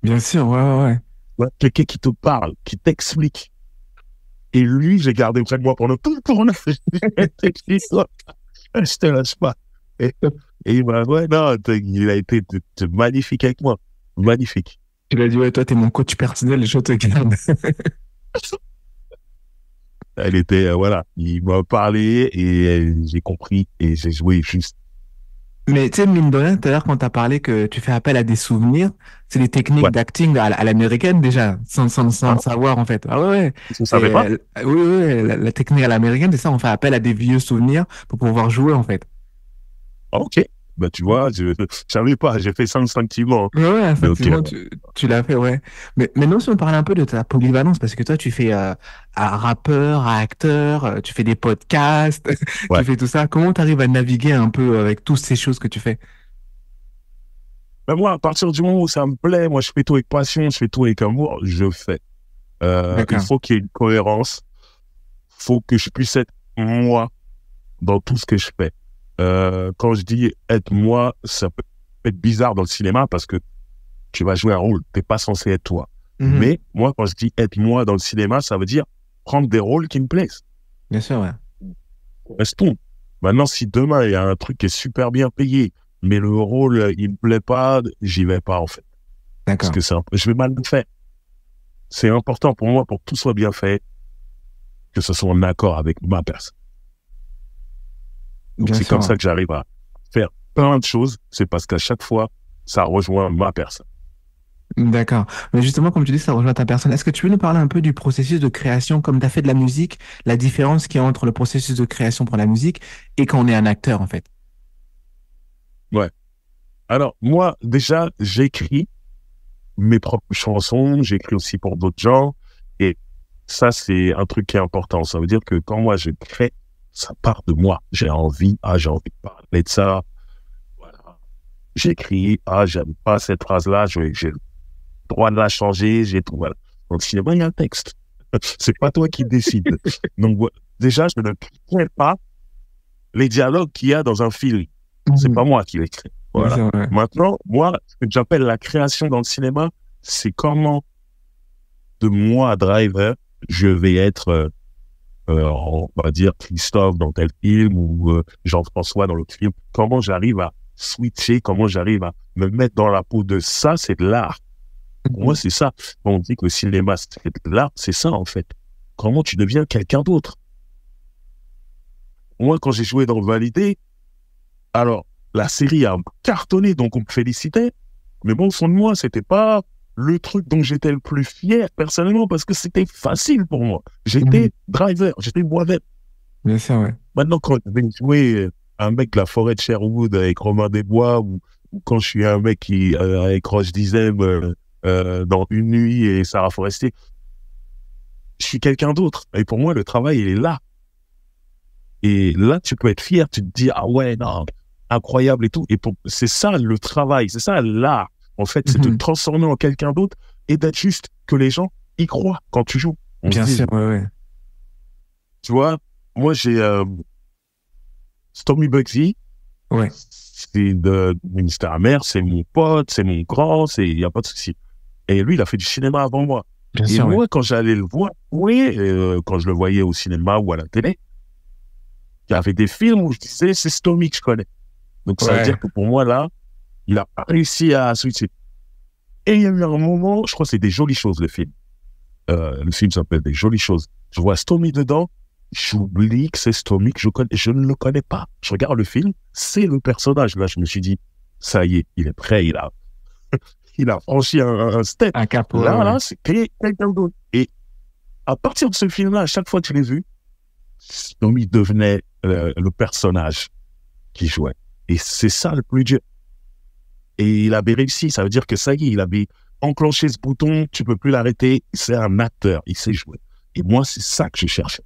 Bien sûr, ouais, ouais. ouais Quelqu'un qui te parle, qui t'explique. Et lui, j'ai gardé auprès de moi pendant tout le tournoi. *laughs* je te lâche pas. Et il m'a ouais, non, il a été magnifique avec moi. Magnifique. Tu as dit, ouais, toi, t'es mon coach personnel je te garde. *laughs* Elle était, euh, voilà, il m'a parlé et euh, j'ai compris et j'ai joué juste. Mais tu sais, mine de rien, tout à l'heure, quand t'as parlé que tu fais appel à des souvenirs, c'est des techniques d'acting à, l'américaine déjà, sans, sans, savoir en fait. Ah ouais, ouais. pas. oui, oui, la, technique à l'américaine, c'est ça, on fait appel à des vieux souvenirs pour pouvoir jouer en fait. Ah, ok bah tu vois, je savais pas, j'ai fait sans sentiment. Ouais, effectivement, tu, l'as fait, ouais. Mais maintenant, si on parle un peu de ta polyvalence, parce que toi, tu fais à euh, rappeur, à acteur, euh, tu fais des podcasts, *laughs* tu fais tout ça. Comment tu arrives à naviguer un peu avec toutes ces choses que tu fais ben, moi, à partir du moment où ça me plaît, moi, je fais tout avec passion, je fais tout avec amour, je fais. Euh, il faut qu'il y ait une cohérence. faut que je puisse être moi dans tout ce que je fais. Euh, quand je dis être moi, ça peut être bizarre dans le cinéma parce que tu vas jouer un rôle, t'es pas censé être toi. Mhm. Mais moi, quand je dis être moi dans le cinéma, ça veut dire prendre des rôles qui me plaisent. Bien sûr, ouais. Restons. Maintenant, si demain il y a un truc qui est super bien payé, mais le rôle euh, il me plaît pas, j'y vais pas en fait. D'accord. Parce que ça, je vais mal le faire. C'est important pour moi pour que tout soit bien fait, que ce soit en accord avec ma personne. Donc c'est comme ça que j'arrive à faire plein de choses. C'est parce qu'à chaque fois, ça rejoint ma personne. D'accord. Mais justement, comme tu dis, ça rejoint ta personne. Est-ce que tu veux nous parler un peu du processus de création, comme tu as fait de la musique, la différence qu'il y a entre le processus de création pour la musique et quand on est un acteur, en fait Ouais. Alors, moi, déjà, j'écris mes propres chansons, j'écris aussi pour d'autres gens. Et ça, c'est un truc qui est important. Ça veut dire que quand moi, je crée, ça part de moi. J'ai envie, ah, j'ai envie de parler de ça. Voilà. J'écris, ah, j'aime pas cette phrase-là, j'ai le droit de la changer, j'ai trouvé cinéma, cinéma il y a un texte. *laughs* C'est pas toi qui décides. *laughs* Donc, déjà, je ne crée pas les dialogues qu'il y a dans un film. C'est pas moi qui l'écris. Voilà. Maintenant, moi, ce que j'appelle la création dans le cinéma, c'est comment de moi, driver, je vais être euh, euh, on va dire Christophe dans tel film ou euh, Jean-François dans l'autre film, comment j'arrive à switcher, comment j'arrive à me mettre dans la peau de ça, c'est de l'art. moi, mhm. c'est ça. On dit que le cinéma, c'est de l'art, c'est ça en fait. Comment tu deviens quelqu'un d'autre Moi, quand j'ai joué dans Validé, alors la série a cartonné, donc on me félicitait. Mais bon, au fond de moi, c'était pas le truc dont j'étais le plus fier personnellement parce que c'était facile pour moi. J'étais mhm. driver, j'étais bois Bien ouais. Maintenant, quand je vais euh, un mec de la forêt de Sherwood avec Romain Desbois ou, quand je suis un mec qui, euh, avec Roche Dizem euh, dans Une Nuit et Sarah Forestier, je suis quelqu'un d'autre. Et pour moi, le travail, il est là. Et là, tu peux être fier, tu te dis, ah ouais, non, incroyable et tout. Et c'est ça le travail, c'est ça l'art en fait, c'est de de mhm. transformer en quelqu'un d'autre et d'être juste que les gens y croient quand tu joues. Bien sûr, ouais, ouais. Tu vois, moi j'ai euh, Stormy Bugsy. Ouais. C'est de ministère mère, c'est mon pote, c'est mon grand, c'est il y a pas de souci. Et lui, il a fait du cinéma avant moi. Bien et moi, quand j'allais le voir, oui, euh, quand je le voyais au cinéma ou à la télé, il y avait des films où je disais c'est Stormy que je connais. Donc ça veut dire que pour moi là, il a réussi à switcher. Et il y a eu un moment, je crois que c'est des jolies choses, le film. Euh, le film s'appelle Des jolies choses. Je vois Stomy dedans, j'oublie que c'est Stomy, que je, connais, je ne le connais pas. Je regarde le film, c'est le personnage. Là, je me suis dit, ça y est, il est prêt, il a, *laughs* il a franchi un, step. Un cap. Là, Et à partir de ce film-là, à chaque fois que je l'ai vu, Stomy devenait euh, le personnage qui jouait. Et c'est ça le plus dur. Et il avait réussi. Ça veut dire que ça y est, il avait enclenché ce bouton, tu peux plus l'arrêter. C'est un acteur, il sait jouer. Et moi, c'est ça que je cherche.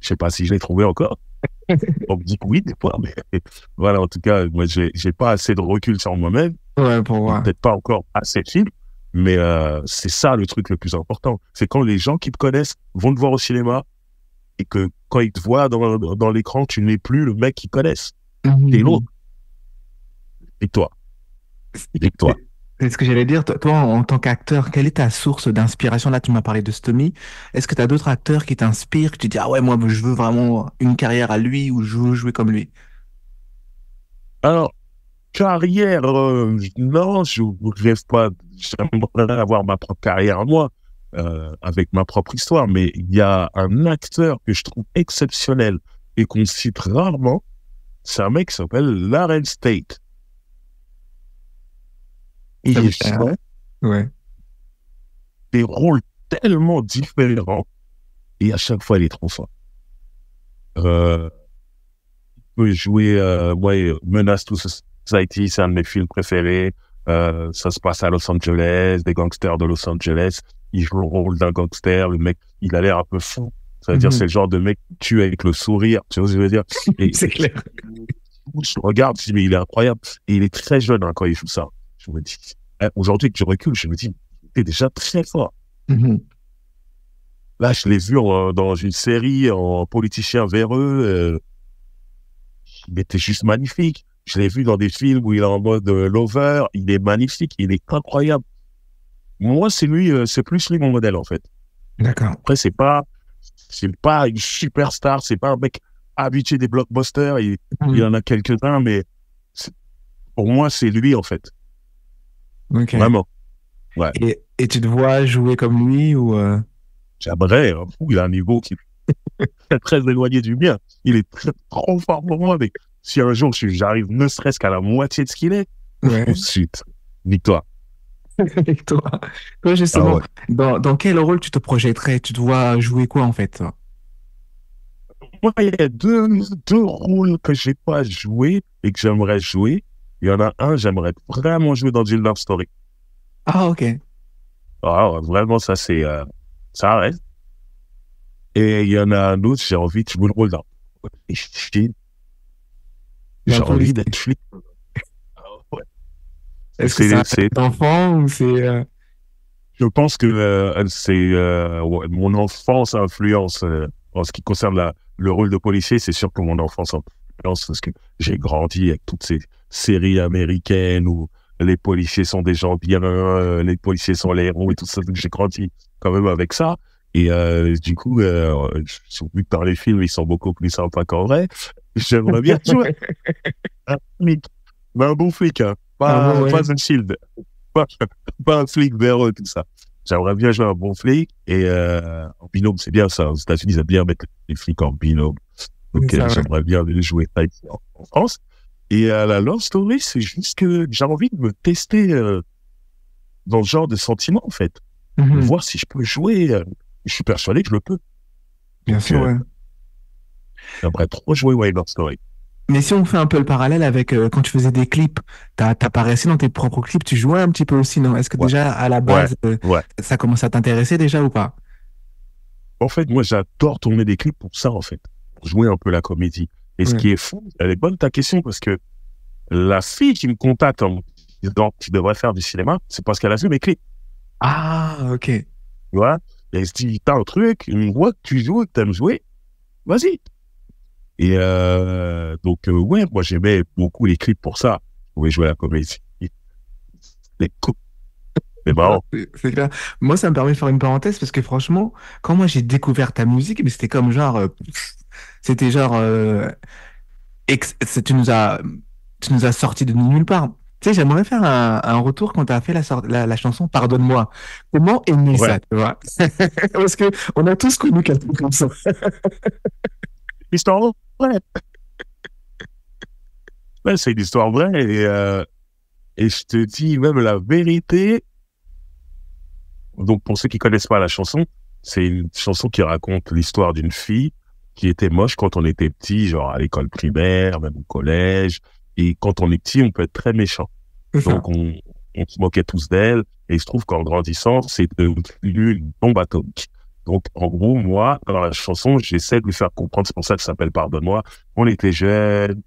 Je sais pas si je l'ai trouvé encore. *laughs* On me dit que oui, des fois, mais *laughs* voilà, en tout cas, moi, j'ai pas assez de recul sur moi-même. Ouais, Peut-être pas encore assez film, mais euh, c'est ça le truc le plus important. C'est quand les gens qui te connaissent vont te voir au cinéma et que quand ils te voient dans, l'écran, tu n'es plus le mec qu'ils connaissent. Mmh. T'es l'autre toi C'est ce que j'allais dire. Toi, en, tant qu'acteur, quelle est ta source d'inspiration Là, tu m'as parlé de Stomy. Est-ce que tu as d'autres acteurs qui t'inspirent Tu dis, ah ouais, moi, je veux vraiment une carrière à lui ou je veux jouer comme lui Alors, carrière, euh, non, je ne rêve pas. J'aimerais avoir ma propre carrière moi, euh, avec ma propre histoire. Mais il y a un acteur que je trouve exceptionnel et qu'on cite rarement. C'est un mec qui s'appelle Laren State. Et ça, ouais. des rôles tellement différents. Et à chaque fois, il est trop fort. Euh, il peut jouer, euh, ouais, Menace to Society, c'est un de mes films préférés. Euh, ça se passe à Los Angeles, des gangsters de Los Angeles. Il joue le rôle d'un gangster. Le mec, il a l'air un peu fou. C'est-à-dire, mm-hmm. c'est le genre de mec qui avec le sourire. Tu vois ce que je veux dire? *laughs* c'est clair. *laughs* regarde, je dis, mais il est incroyable. Et il est très jeune hein, quand il joue ça. Hein, aujourd'hui que je recule, je me dis, t'es déjà très fort. Mm-hmm. Là, je l'ai vu dans une série en politicien véreux. mais euh, il était juste magnifique. Je l'ai vu dans des films où il est en mode euh, lover. Il est magnifique, il est incroyable. Moi, c'est lui, euh, c'est plus lui mon modèle en fait. D'accord. Après, c'est pas, c'est pas une superstar, c'est pas un mec habitué des blockbusters. Il, mm-hmm. y en a quelques uns, mais pour moi, c'est lui en fait. Vraiment. Ouais. Et, tu te vois jouer comme lui ou euh... J'aimerais. Hein. Il a un niveau qui *laughs* est très éloigné du mien. Il est très, trop fort pour moi. Mais si un jour j'arrive ne serait-ce qu'à la moitié de ce qu'il est, ouais. ensuite, victoire. *laughs* victoire. Ah dans, quel rôle tu te projetterais Tu te vois jouer quoi en fait Moi, il y a deux, deux rôles que je n'ai pas joué et que j'aimerais jouer. Il y en a un, j'aimerais vraiment jouer dans une love story. Ah, ok. Ah, vraiment, ça, c'est. Euh, ça reste. Et il y en a un autre, j'ai envie de jouer le rôle d'un. J'ai envie d'être flic. Ah, Est-ce que c'est enfant ou c'est. Euh, Je pense que euh, c'est mon enfance influence en ce qui concerne la, le rôle de policier. C'est sûr que mon enfance parce que j'ai grandi avec toutes ces séries américaines où les policiers sont des gens bien, euh, les policiers sont les héros et tout ça. Donc j'ai grandi quand même avec ça. Et euh, du coup, euh, vu que par les films, ils sont beaucoup plus sympas qu'en vrai, j'aimerais bien *laughs* jouer un bon flic, hein. ah pas, un shield, *laughs* pas, un flic et tout ça. J'aimerais bien jouer un bon flic et en binôme, c'est bien ça. Aux États-Unis, ils aiment bien mettre les flics en binôme auquel j'aimerais bien jouer en, France. Et à euh, la Love Story, c'est juste que j'ai envie de me tester euh, dans ce genre de sentiment, en fait. Mhm. Voir si je peux jouer. Euh, je suis persuadé que je le peux. Bien sûr, ouais. J'aimerais trop jouer Wild Story. Mais si on fait un peu le parallèle avec quand tu faisais des clips, t'apparaissais dans tes propres clips, tu jouais un petit peu aussi, non Est-ce que déjà à la base, ça commence à t'intéresser déjà ou pas En fait, moi j'adore tourner des clips pour ça en fait jouer un peu la comédie. Et ce qui est fou, elle est bonne ta question parce que la fille qui me contacte en me disant tu devrais faire du cinéma, c'est parce qu'elle a vu mes clips. Ah, ok. Tu vois elle se dit t'as un truc, une voix que tu joues, que t'aimes jouer, vas-y. Et euh, donc, euh, ouais, moi j'aimais beaucoup les clips pour ça. Je jouer la comédie. Les, c'est marrant. C'est clair. Moi, ça me permet de faire une parenthèse parce que franchement, quand moi j'ai découvert ta musique, mais c'était comme genre, euh, c'était genre, euh, tu nous as, tu nous as sorti de nulle part. Tu sais, j'aimerais faire un, retour quand tu as fait la, la, chanson Pardonne-moi. Comment est ça, tu vois *laughs* Parce que on a tous connu quelque comme ça. *laughs* histoire vraie. Ouais, c'est une histoire vraie. Et, euh, et je te dis même la vérité, donc, pour ceux qui connaissent pas la chanson, c'est une chanson qui raconte l'histoire d'une fille qui était moche quand on était petit, genre à l'école primaire, même au collège. Et quand on est petit, on peut être très méchant. Donc, on, se moquait tous d'elle. Et il se trouve qu'en grandissant, c'est devenu une bombe atomique. Donc, en gros, moi, dans la chanson, j'essaie de lui faire comprendre, c'est pour ça que ça s'appelle Pardonne-moi, on était jeunes,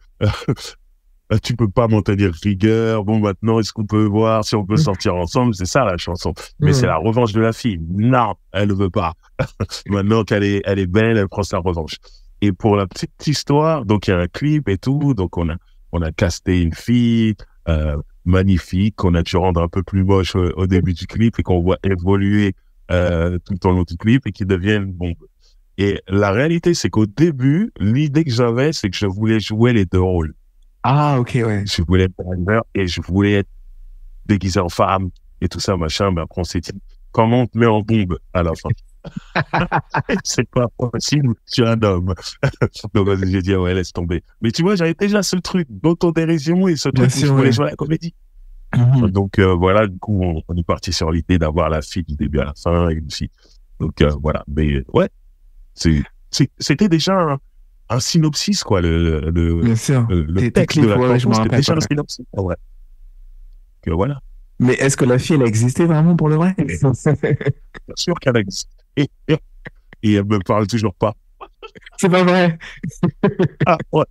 *laughs* Bah, tu peux pas maintenir rigueur. Bon, maintenant, est-ce qu'on peut voir si on peut mm. sortir ensemble C'est ça la chanson. Mais mm. c'est la revanche de la fille. Non, elle ne veut pas. *laughs* maintenant qu'elle est, elle est belle, elle prend sa revanche. Et pour la petite histoire, donc il y a un clip et tout. Donc on a, on a casté une fille euh, magnifique qu'on a dû rendre un peu plus moche euh, au, début du clip et qu'on voit évoluer euh, tout au long du clip et qui devienne bon. Et la réalité, c'est qu'au début, l'idée que j'avais, c'est que je voulais jouer les deux rôles. Ah, ok, ouais. Je voulais être homme et je voulais être déguisé en femme et tout ça, machin. Mais après, on s'est dit, comment on te met en bombe à la fin *laughs* c'est pas possible, tu es un homme. *laughs* Donc j'ai dit, ouais, laisse tomber. Mais tu vois, j'avais déjà ce truc d'autodérision et ce truc où je voulais jouer à la comédie. Mhm. Donc euh, voilà, du coup, on, est parti sur l'idée d'avoir la fille du début à la fin et une fille. Donc euh, voilà, mais euh, ouais, c'était déjà un, un synopsis, quoi. Le, le, le, texte de la chanson, c'était déjà un synopsis, en vrai. Que voilà. Mais est-ce que la fille, elle existait vraiment pour le vrai *laughs* Bien sûr qu'elle a Et, elle elle me parle toujours pas. C'est pas vrai. ah ouais.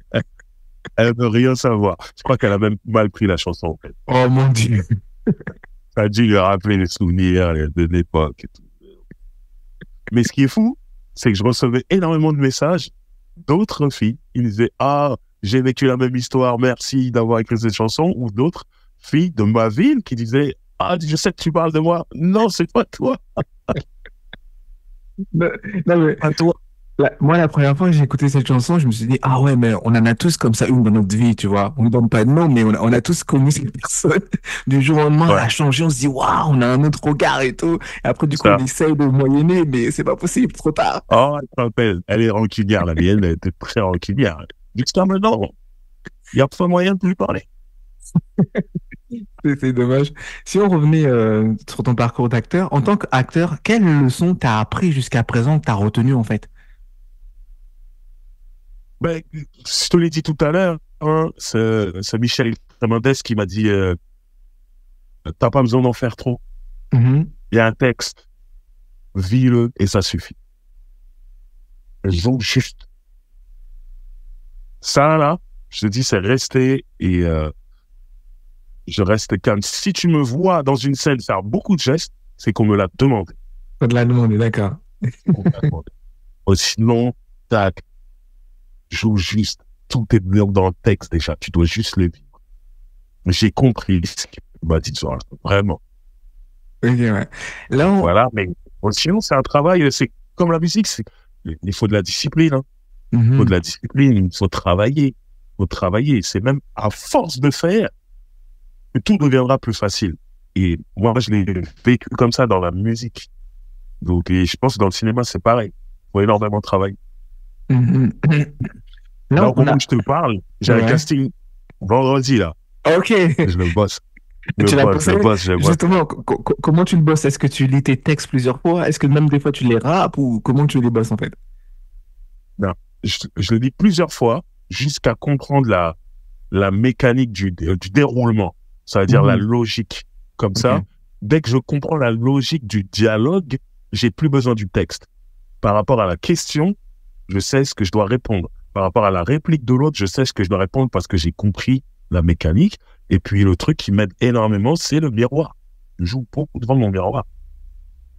Elle veut rien savoir. Je crois qu'elle a même mal pris la chanson, en fait. Oh mon dieu. Ça a dû lui rappeler les souvenirs de l'époque Mais ce qui est fou, c'est que je recevais énormément de messages d'autres filles ils disaient Ah, j'ai vécu la même histoire, merci d'avoir écrit cette chanson, ou d'autres filles de ma ville qui disaient Ah, je sais que tu parles de moi, non, c'est pas toi. *laughs* non, mais... À toi. Bah, moi, la première fois que j'ai écouté cette chanson, je me suis dit, ah ouais, mais on en a tous comme ça une dans notre vie, tu vois. On ne donne pas de nom, mais on a, tous connu cette *laughs* personne. Du jour au lendemain, elle a changé, on se dit, waouh, on a un autre regard et tout. après, du coup, on essaye de moyenner, mais c'est pas possible, trop tard. Oh, elle s'appelle. Elle est rancunière, la mienne. Elle était très rancunière. un il n'y a pas moyen de lui parler. *laughs* C'est dommage. Si on revenait euh, sur ton parcours d'acteur, en tant qu'acteur, quelles leçons t'as appris jusqu'à présent que t'as retenu en fait? Ben, je te l'ai dit tout à l'heure, hein, c'est Michel qui m'a dit euh, T'as pas besoin d'en faire trop. Mm-hmm. Il y a un texte, vis-le et ça suffit. Ils ont juste. Ça, là, je te dis, c'est rester et euh, je reste calme. Si tu me vois dans une scène faire beaucoup de gestes, c'est qu'on me l'a demandé. On te l'a demandé, d'accord. *laughs* Sinon, tac, joue juste. Tout est dans le texte déjà. Tu dois juste le vivre. J'ai compris ce qu'il m'a dit Vraiment. Là, Voilà, mais sinon, c'est un travail, c'est comme la musique, c'est, il faut de la discipline. Hein. Il mhm. faut de la discipline, il faut travailler. Il faut travailler. C'est même à force de faire que tout deviendra plus facile. Et moi, je l'ai vécu comme ça dans la musique. Donc, et je pense que dans le cinéma, c'est pareil. Il faut énormément travailler. Mm-hmm. Alors je te parle, j'ai un casting vendredi, là. Ok. Je le bosse. tu le Justement, comment tu le bosses Est-ce que tu lis tes textes plusieurs fois Est-ce que même des fois tu les rappes ou comment tu les bosses en fait Non, je, le lis plusieurs fois jusqu'à comprendre la, la mécanique du, du déroulement, c'est à dire la mm-hmm. logique. Comme ça, dès que je comprends la logique du dialogue, j'ai plus besoin du texte. Par rapport à la question, je sais ce que je dois répondre. Par rapport à la réplique de l'autre, je sais ce que je dois répondre parce que j'ai compris la mécanique. Et puis le truc qui m'aide énormément, c'est le miroir. Je joue beaucoup devant mon miroir.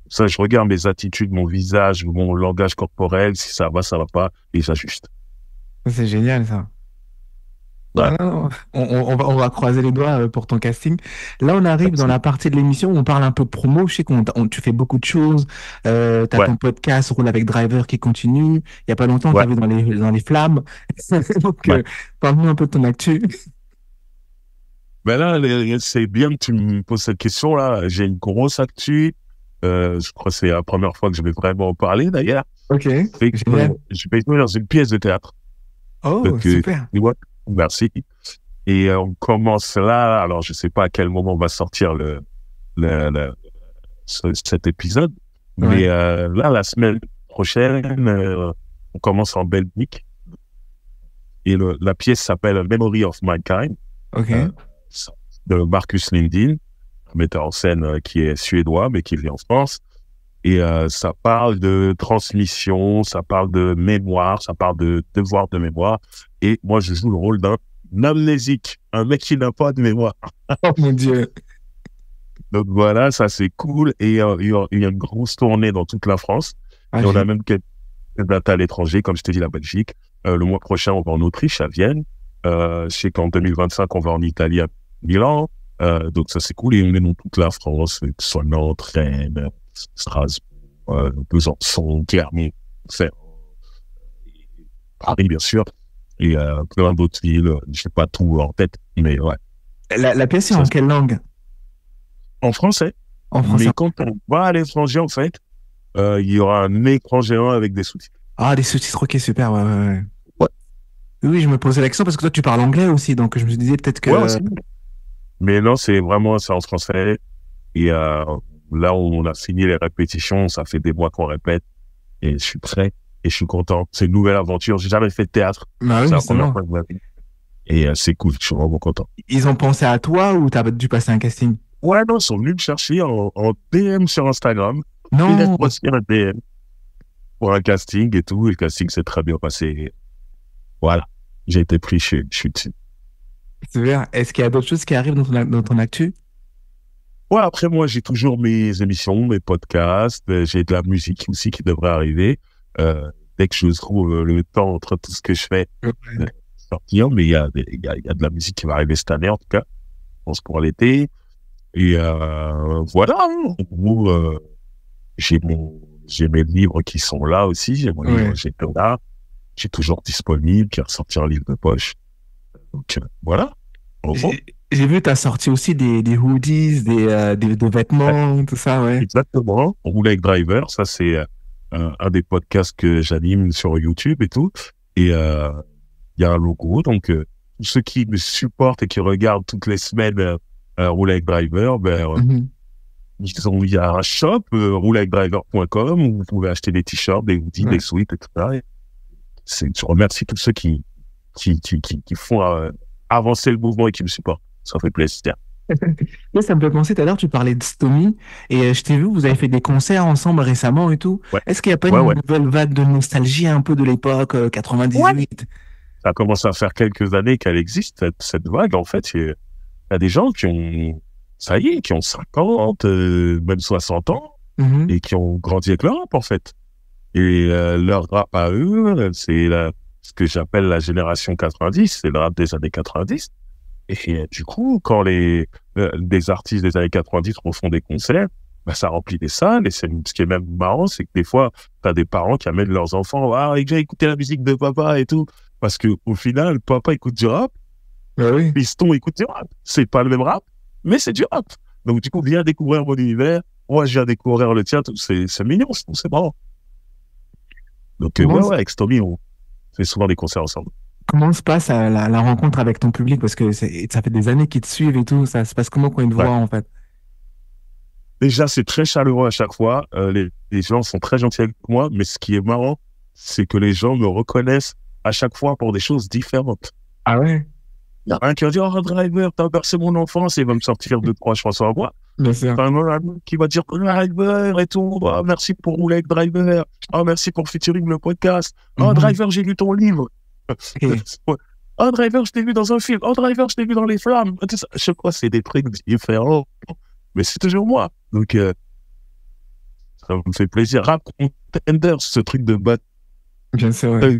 Ça, je regarde mes attitudes, mon visage, mon langage corporel, si ça va, ça va pas, et j'ajuste. C'est génial ça on, va, croiser les doigts euh, pour ton casting. Là, on arrive dans la partie de l'émission où on parle un peu promo. Je sais qu'on tu fais beaucoup de choses. Euh, tu as ton podcast Roule avec Driver qui continue. Il y a pas longtemps, ouais. tu dans les, dans les flammes. *laughs* Donc, euh, parle-nous un peu de ton actu. Ben là, c'est bien que tu me poses cette question-là. J'ai une grosse actu. Euh, je crois que c'est la première fois que je vais vraiment en parler d'ailleurs. Ok. Je vais jouer dans une pièce de théâtre. Oh, super. Merci. Et euh, on commence là. Alors, je sais pas à quel moment on va sortir le, cet épisode, mais euh, là, la semaine prochaine, euh, on commence en Belgique. Et la pièce s'appelle Memory of Mankind. Ok. de Marcus Lindin, metteur en scène qui est suédois, mais qui vit en France. Et euh, ça parle de transmission, ça parle de mémoire, ça parle de devoir de mémoire. Et moi, je joue le rôle d'un amnésique, un mec qui n'a pas de mémoire. *laughs* oh mon Dieu. Donc voilà, ça c'est cool. Et euh, il, y a, une grosse tournée dans toute la France. Ah, et on a même quelques dates à l'étranger, comme je t'ai dit, la Belgique. Euh, le mois prochain, on va en Autriche, à Vienne. je sais qu'en 2025, on va en Italie, à Milan. donc ça c'est cool. Et on est dans toute la France, que ce soit Rennes, Strasbourg, Besançon, euh, Clermont, euh, Paris, bien sûr, et euh, plein d'autres villes. Je sais pas tout en tête, mais ouais. La, pièce est en quelle langue En français. En français. Mais quand on va à l'étranger, en fait, il y aura un écran géant avec des sous-titres. Ah, des sous-titres, ok, super, ouais, ouais, Oui, je me posais l'accent parce que toi, tu parles anglais aussi, donc je me disais peut-être que. mais non, c'est vraiment ça en français. Et euh, là où on a signé les répétitions, ça fait des mois qu'on répète et je suis prêt et je suis content. C'est une nouvelle aventure. J'ai jamais fait de théâtre. Bah c'est la première fois et euh, c'est cool. Je suis vraiment content. Ils ont pensé à toi ou tu as dû passer un casting Ouais, non, ils sont venus me chercher en, DM sur Instagram. Non. un DM pour un casting et tout. Et le casting s'est très bien passé. Voilà, j'ai été pris. Je, je suis dessus. Est-ce qu'il y a d'autres choses qui arrivent dans ton actu Ouais, après moi, j'ai toujours mes émissions, mes podcasts, euh, j'ai de la musique aussi qui devrait arriver. Euh, dès que je trouve euh, le temps entre tout ce que je fais, sortir, mais il y, a, a, y a de la musique qui va arriver cette année en tout cas, je pense pour l'été. Et voilà, hein. j'ai mon, j'ai mes livres qui sont là aussi, j'ai mon j'ai là, j'ai toujours disponible, qui ressortir un livre de poche. Donc voilà. J'ai vu, tu as sorti aussi des, des hoodies, des, euh, des, vêtements, tout ça, ouais. Exactement. On roule avec Driver, ça c'est euh, un, des podcasts que j'anime sur YouTube et tout. Et euh, il y a un logo, donc ceux qui me supportent et qui regardent toutes les semaines roule avec Driver, ben, mm-hmm. ils ont, il un shop, rouleavecdriver.com, où vous pouvez acheter des t-shirts, des hoodies, ouais. des suites, ça Et je remercie tous ceux qui, qui, qui, qui font avancer le mouvement et qui me supportent. Ça fait plaisir. *laughs* ça me fait penser, tout à l'heure, tu parlais de Stomy, et euh, je t'ai vu, vous avez fait des concerts ensemble récemment et tout. Est-ce qu'il n'y a pas une nouvelle vague de nostalgie un peu de l'époque 98 euh, Ça commence à faire quelques années qu'elle existe, cette, vague, en fait. Il y a des gens qui ont, ça y est, qui ont 50, euh, même 60 ans, mm-hmm. et qui ont grandi avec le en fait. Et leur rap à eux, c'est la ce que j'appelle la génération 90, c'est le rap des années 90. Et euh, du coup, quand les euh, des artistes des années 90 refont des concerts, bah, ça remplit des salles. Et c'est, ce qui est même marrant, c'est que des fois, tu as des parents qui amènent leurs enfants ah, j'ai écouté la musique de papa et tout. Parce que au final, papa écoute du rap, ah piston écoute du rap. C'est pas le même rap, mais c'est du rap. Donc du coup, viens découvrir mon univers. Moi, je viens découvrir le tien. C'est, c'est mignon, c'est marrant. Donc, euh, ouais, ouais, avec c'est souvent des concerts ensemble. Comment se passe euh, la, rencontre avec ton public Parce que ça fait des années qu'ils te suivent et tout. Ça se passe comment quand ils te voient, en fait Déjà, c'est très chaleureux à chaque fois. Euh, les, les, gens sont très gentils avec moi. Mais ce qui est marrant, c'est que les gens me reconnaissent à chaque fois pour des choses différentes. Ah ouais il y en a un qui va dire, oh, driver, t'as bercé mon enfance, et il va me sortir deux, trois chansons à moi. un qui va dire, oh driver et tout, oh, merci pour rouler avec driver, oh, merci pour featuring le podcast, oh, mhm. driver, j'ai lu ton livre. *laughs* oh, driver, je t'ai vu dans un film, oh, driver, je t'ai vu dans les flammes. Je sais pas, c'est des trucs différents, mais c'est toujours moi. Donc, euh, ça me fait plaisir. Rap ce truc de battre. Bien sûr, ouais. Euh,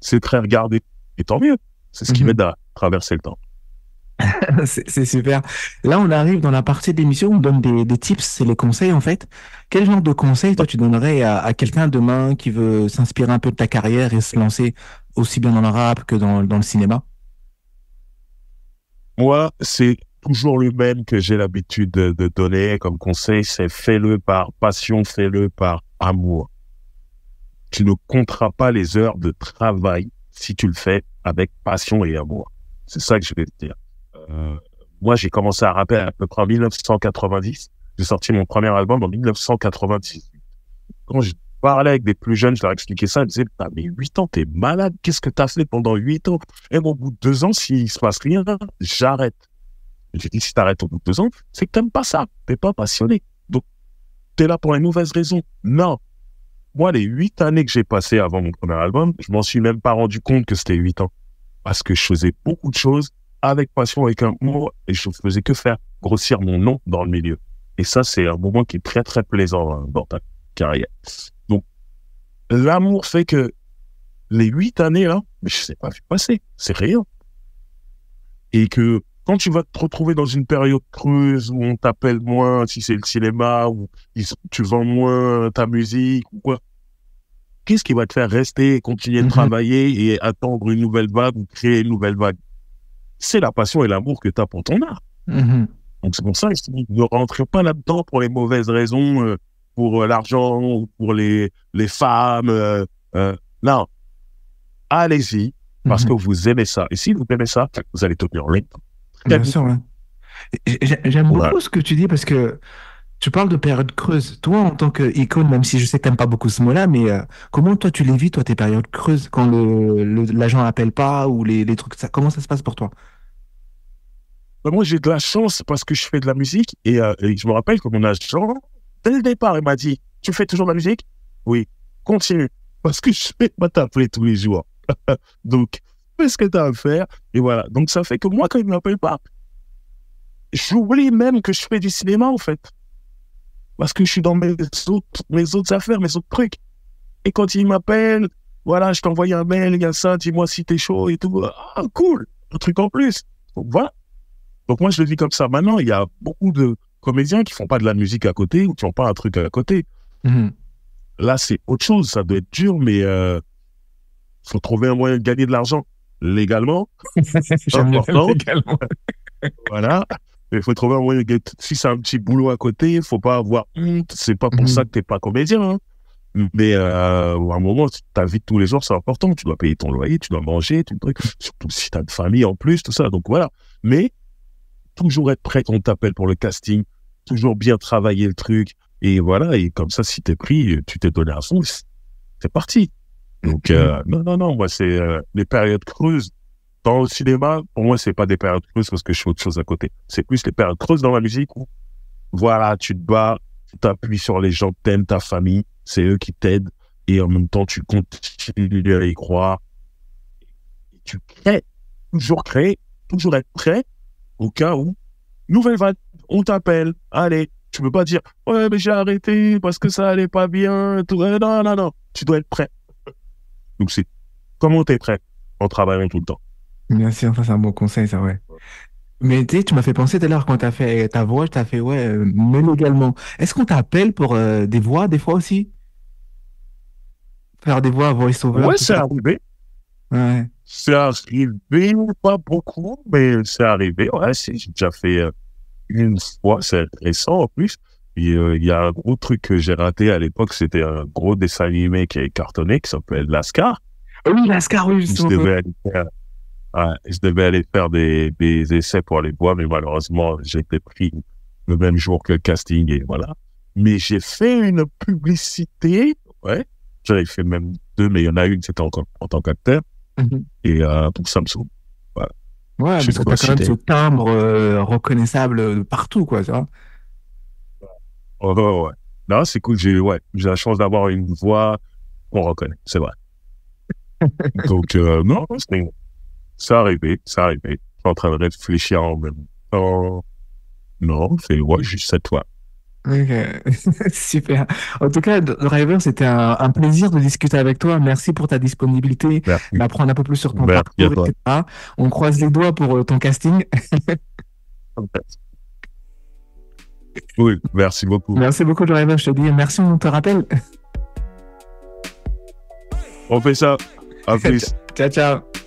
c'est très regardé. Et tant mieux. C'est ce qui mhm. m'aide à traverser le temps. *laughs* c'est super. Là, on arrive dans la partie d'émission on donne des, tips, c'est les conseils en fait. Quel genre de conseils toi tu donnerais à, quelqu'un demain qui veut s'inspirer un peu de ta carrière et se lancer aussi bien dans le rap que dans, le cinéma Moi, c'est toujours le même que j'ai l'habitude de, de, donner comme conseil, c'est fais-le par passion, fais-le par amour tu ne compteras pas les heures de travail si tu le fais avec passion et amour. C'est ça que je vais te dire. Euh, moi, j'ai commencé à rapper à peu près en 1990. J'ai sorti mon premier album en 1998. Quand je parlais avec des plus jeunes, je leur expliquais ça. Ils disaient, ah, mais 8 ans, t'es malade. Qu'est-ce que t'as fait pendant 8 ans? Et bon, au bout de 2 ans, s'il se passe rien, j'arrête. J'ai dit, si t'arrêtes au bout de 2 ans, c'est que t'aimes pas ça. T'es pas passionné. Donc, t'es là pour les mauvaises raisons. Non, moi, les huit années que j'ai passées avant mon premier album, je m'en suis même pas rendu compte que c'était huit ans. Parce que je faisais beaucoup de choses avec passion, avec amour, et je ne faisais que faire grossir mon nom dans le milieu. Et ça, c'est un moment qui est très, très plaisant hein, dans ta carrière. Donc, l'amour fait que les huit années, là, mais je sais pas vu passer. C'est rien. Et que quand tu vas te retrouver dans une période creuse où on t'appelle moins, si c'est le cinéma, ou tu vends moins ta musique ou quoi, qu'est-ce qui va te faire rester, continuer de mhm. travailler et attendre une nouvelle vague ou créer une nouvelle vague C'est la passion et l'amour que tu as pour ton art. Mhm. Donc c'est pour ça ne rentrez pas là-dedans pour les mauvaises raisons, euh, pour euh, l'argent pour les, les femmes. Euh, non, allez-y parce mhm. que vous aimez ça. Et si vous aimez ça, vous allez tenir longtemps. Bien sûr, J'aime beaucoup ce que tu dis parce que tu parles de période creuse. Toi, en tant qu'icône, même si je sais que t'aimes pas beaucoup ce mot-là, mais euh, comment toi tu les vis, toi, tes périodes creuses, quand le l'agent appelle pas ou les, les trucs, ça, comment ça se passe pour toi bah, Moi, j'ai de la chance parce que je fais de la musique et, euh, je me rappelle que mon agent, dès le départ, il m'a dit Tu fais toujours de la musique Oui, continue, parce que je vais pas t'appeler tous les jours. *laughs* Donc, ce que tu as à faire. Et voilà. Donc, ça fait que moi, quand il ne m'appelle pas, j'oublie même que je fais du cinéma, en fait. Parce que je suis dans mes autres, mes autres affaires, mes autres trucs. Et quand il m'appelle, voilà, je t'envoie un mail, il y a ça, dis-moi si t'es chaud et tout. Ah, cool, un truc en plus. Donc, voilà. Donc, moi, je le dis comme ça. Maintenant, il y a beaucoup de comédiens qui font pas de la musique à côté ou qui n'ont pas un truc à côté. Mhm. Là, c'est autre chose. Ça doit être dur, mais il euh, faut trouver un moyen de gagner de l'argent légalement. *laughs* *laughs* voilà. Mais il faut trouver un moyen. Si c'est un petit boulot à côté, il faut pas avoir honte. C'est pas pour mhm. ça que tu n'es pas comédien. Hein. Mais euh, à un moment, ta vie de tous les jours, c'est important. Tu dois payer ton loyer, tu dois manger, tout truc. Surtout si tu as une famille en plus, tout ça. Donc voilà. Mais toujours être prêt quand on t'appelle pour le casting, toujours bien travailler le truc. Et voilà. Et comme ça, si t'es pris, tu t'es donné un son, c'est parti. Donc, euh, non, non, non, moi, c'est euh, les périodes creuses. Dans le cinéma, pour moi, c'est pas des périodes creuses parce que je fais autre chose à côté. C'est plus les périodes creuses dans la musique où, voilà, tu te bats, tu t'appuies sur les gens que t'aimes, ta famille, c'est eux qui t'aident, et en même temps, tu continues à y croire. tu crées, toujours créer, toujours être prêt au cas où, nouvelle vague, on t'appelle, allez, tu peux pas dire, ouais, mais j'ai arrêté parce que ça allait pas bien, tout... non, non, non, tu dois être prêt donc, c'est comment tu es prêt en travaillant tout le temps. Bien sûr, ça, c'est un bon conseil, ça, ouais. Mais tu sais, tu m'as fait penser tout à l'heure quand tu as fait ta voix, as fait ouais, euh, mais également. Est-ce qu'on t'appelle pour euh, des voix des fois aussi Faire des voix voice-over Ouais, c'est arrivé. C'est arrivé, pas beaucoup, mais c'est arrivé. Ouais, j'ai déjà fait euh, une fois, c'est récent en plus. Euh, il y a un gros truc que j'ai raté à l'époque, c'était un gros dessin animé qui est cartonné, qui s'appelle Lascar. oui, Lascar, oui, Je devais aller faire, faire des, essais pour aller voir, mais malheureusement, j'ai été pris le même jour que le casting et voilà. Mais j'ai fait une publicité, ouais. J'avais fait même deux, mais il y en a une, c'était en, en tant qu'acteur. Mm-hmm. Et euh, pour Samsung. Ouais, mais t'as quand même ce timbre euh, reconnaissable reconnaissable partout, quoi, tu vois. Oh, ouais. Non, c'est cool. J'ai ouais, j'ai la chance d'avoir une voix qu'on reconnaît. C'est vrai. *laughs* Donc euh, non, c'est ça arrivé, ça arrivé. Je suis en train de réfléchir en même temps. Non, c'est ouais, juste à toi ok *laughs* Super. En tout cas, Driver, c'était un, plaisir de discuter avec toi. Merci pour ta disponibilité, d'apprendre un peu plus sur ton Merci parcours, On croise les doigts pour euh, ton casting. *laughs* oui merci beaucoup. Merci beaucoup, je te dis. Merci, on te rappelle. On fait ça. À *laughs* plus. ciao, ciao.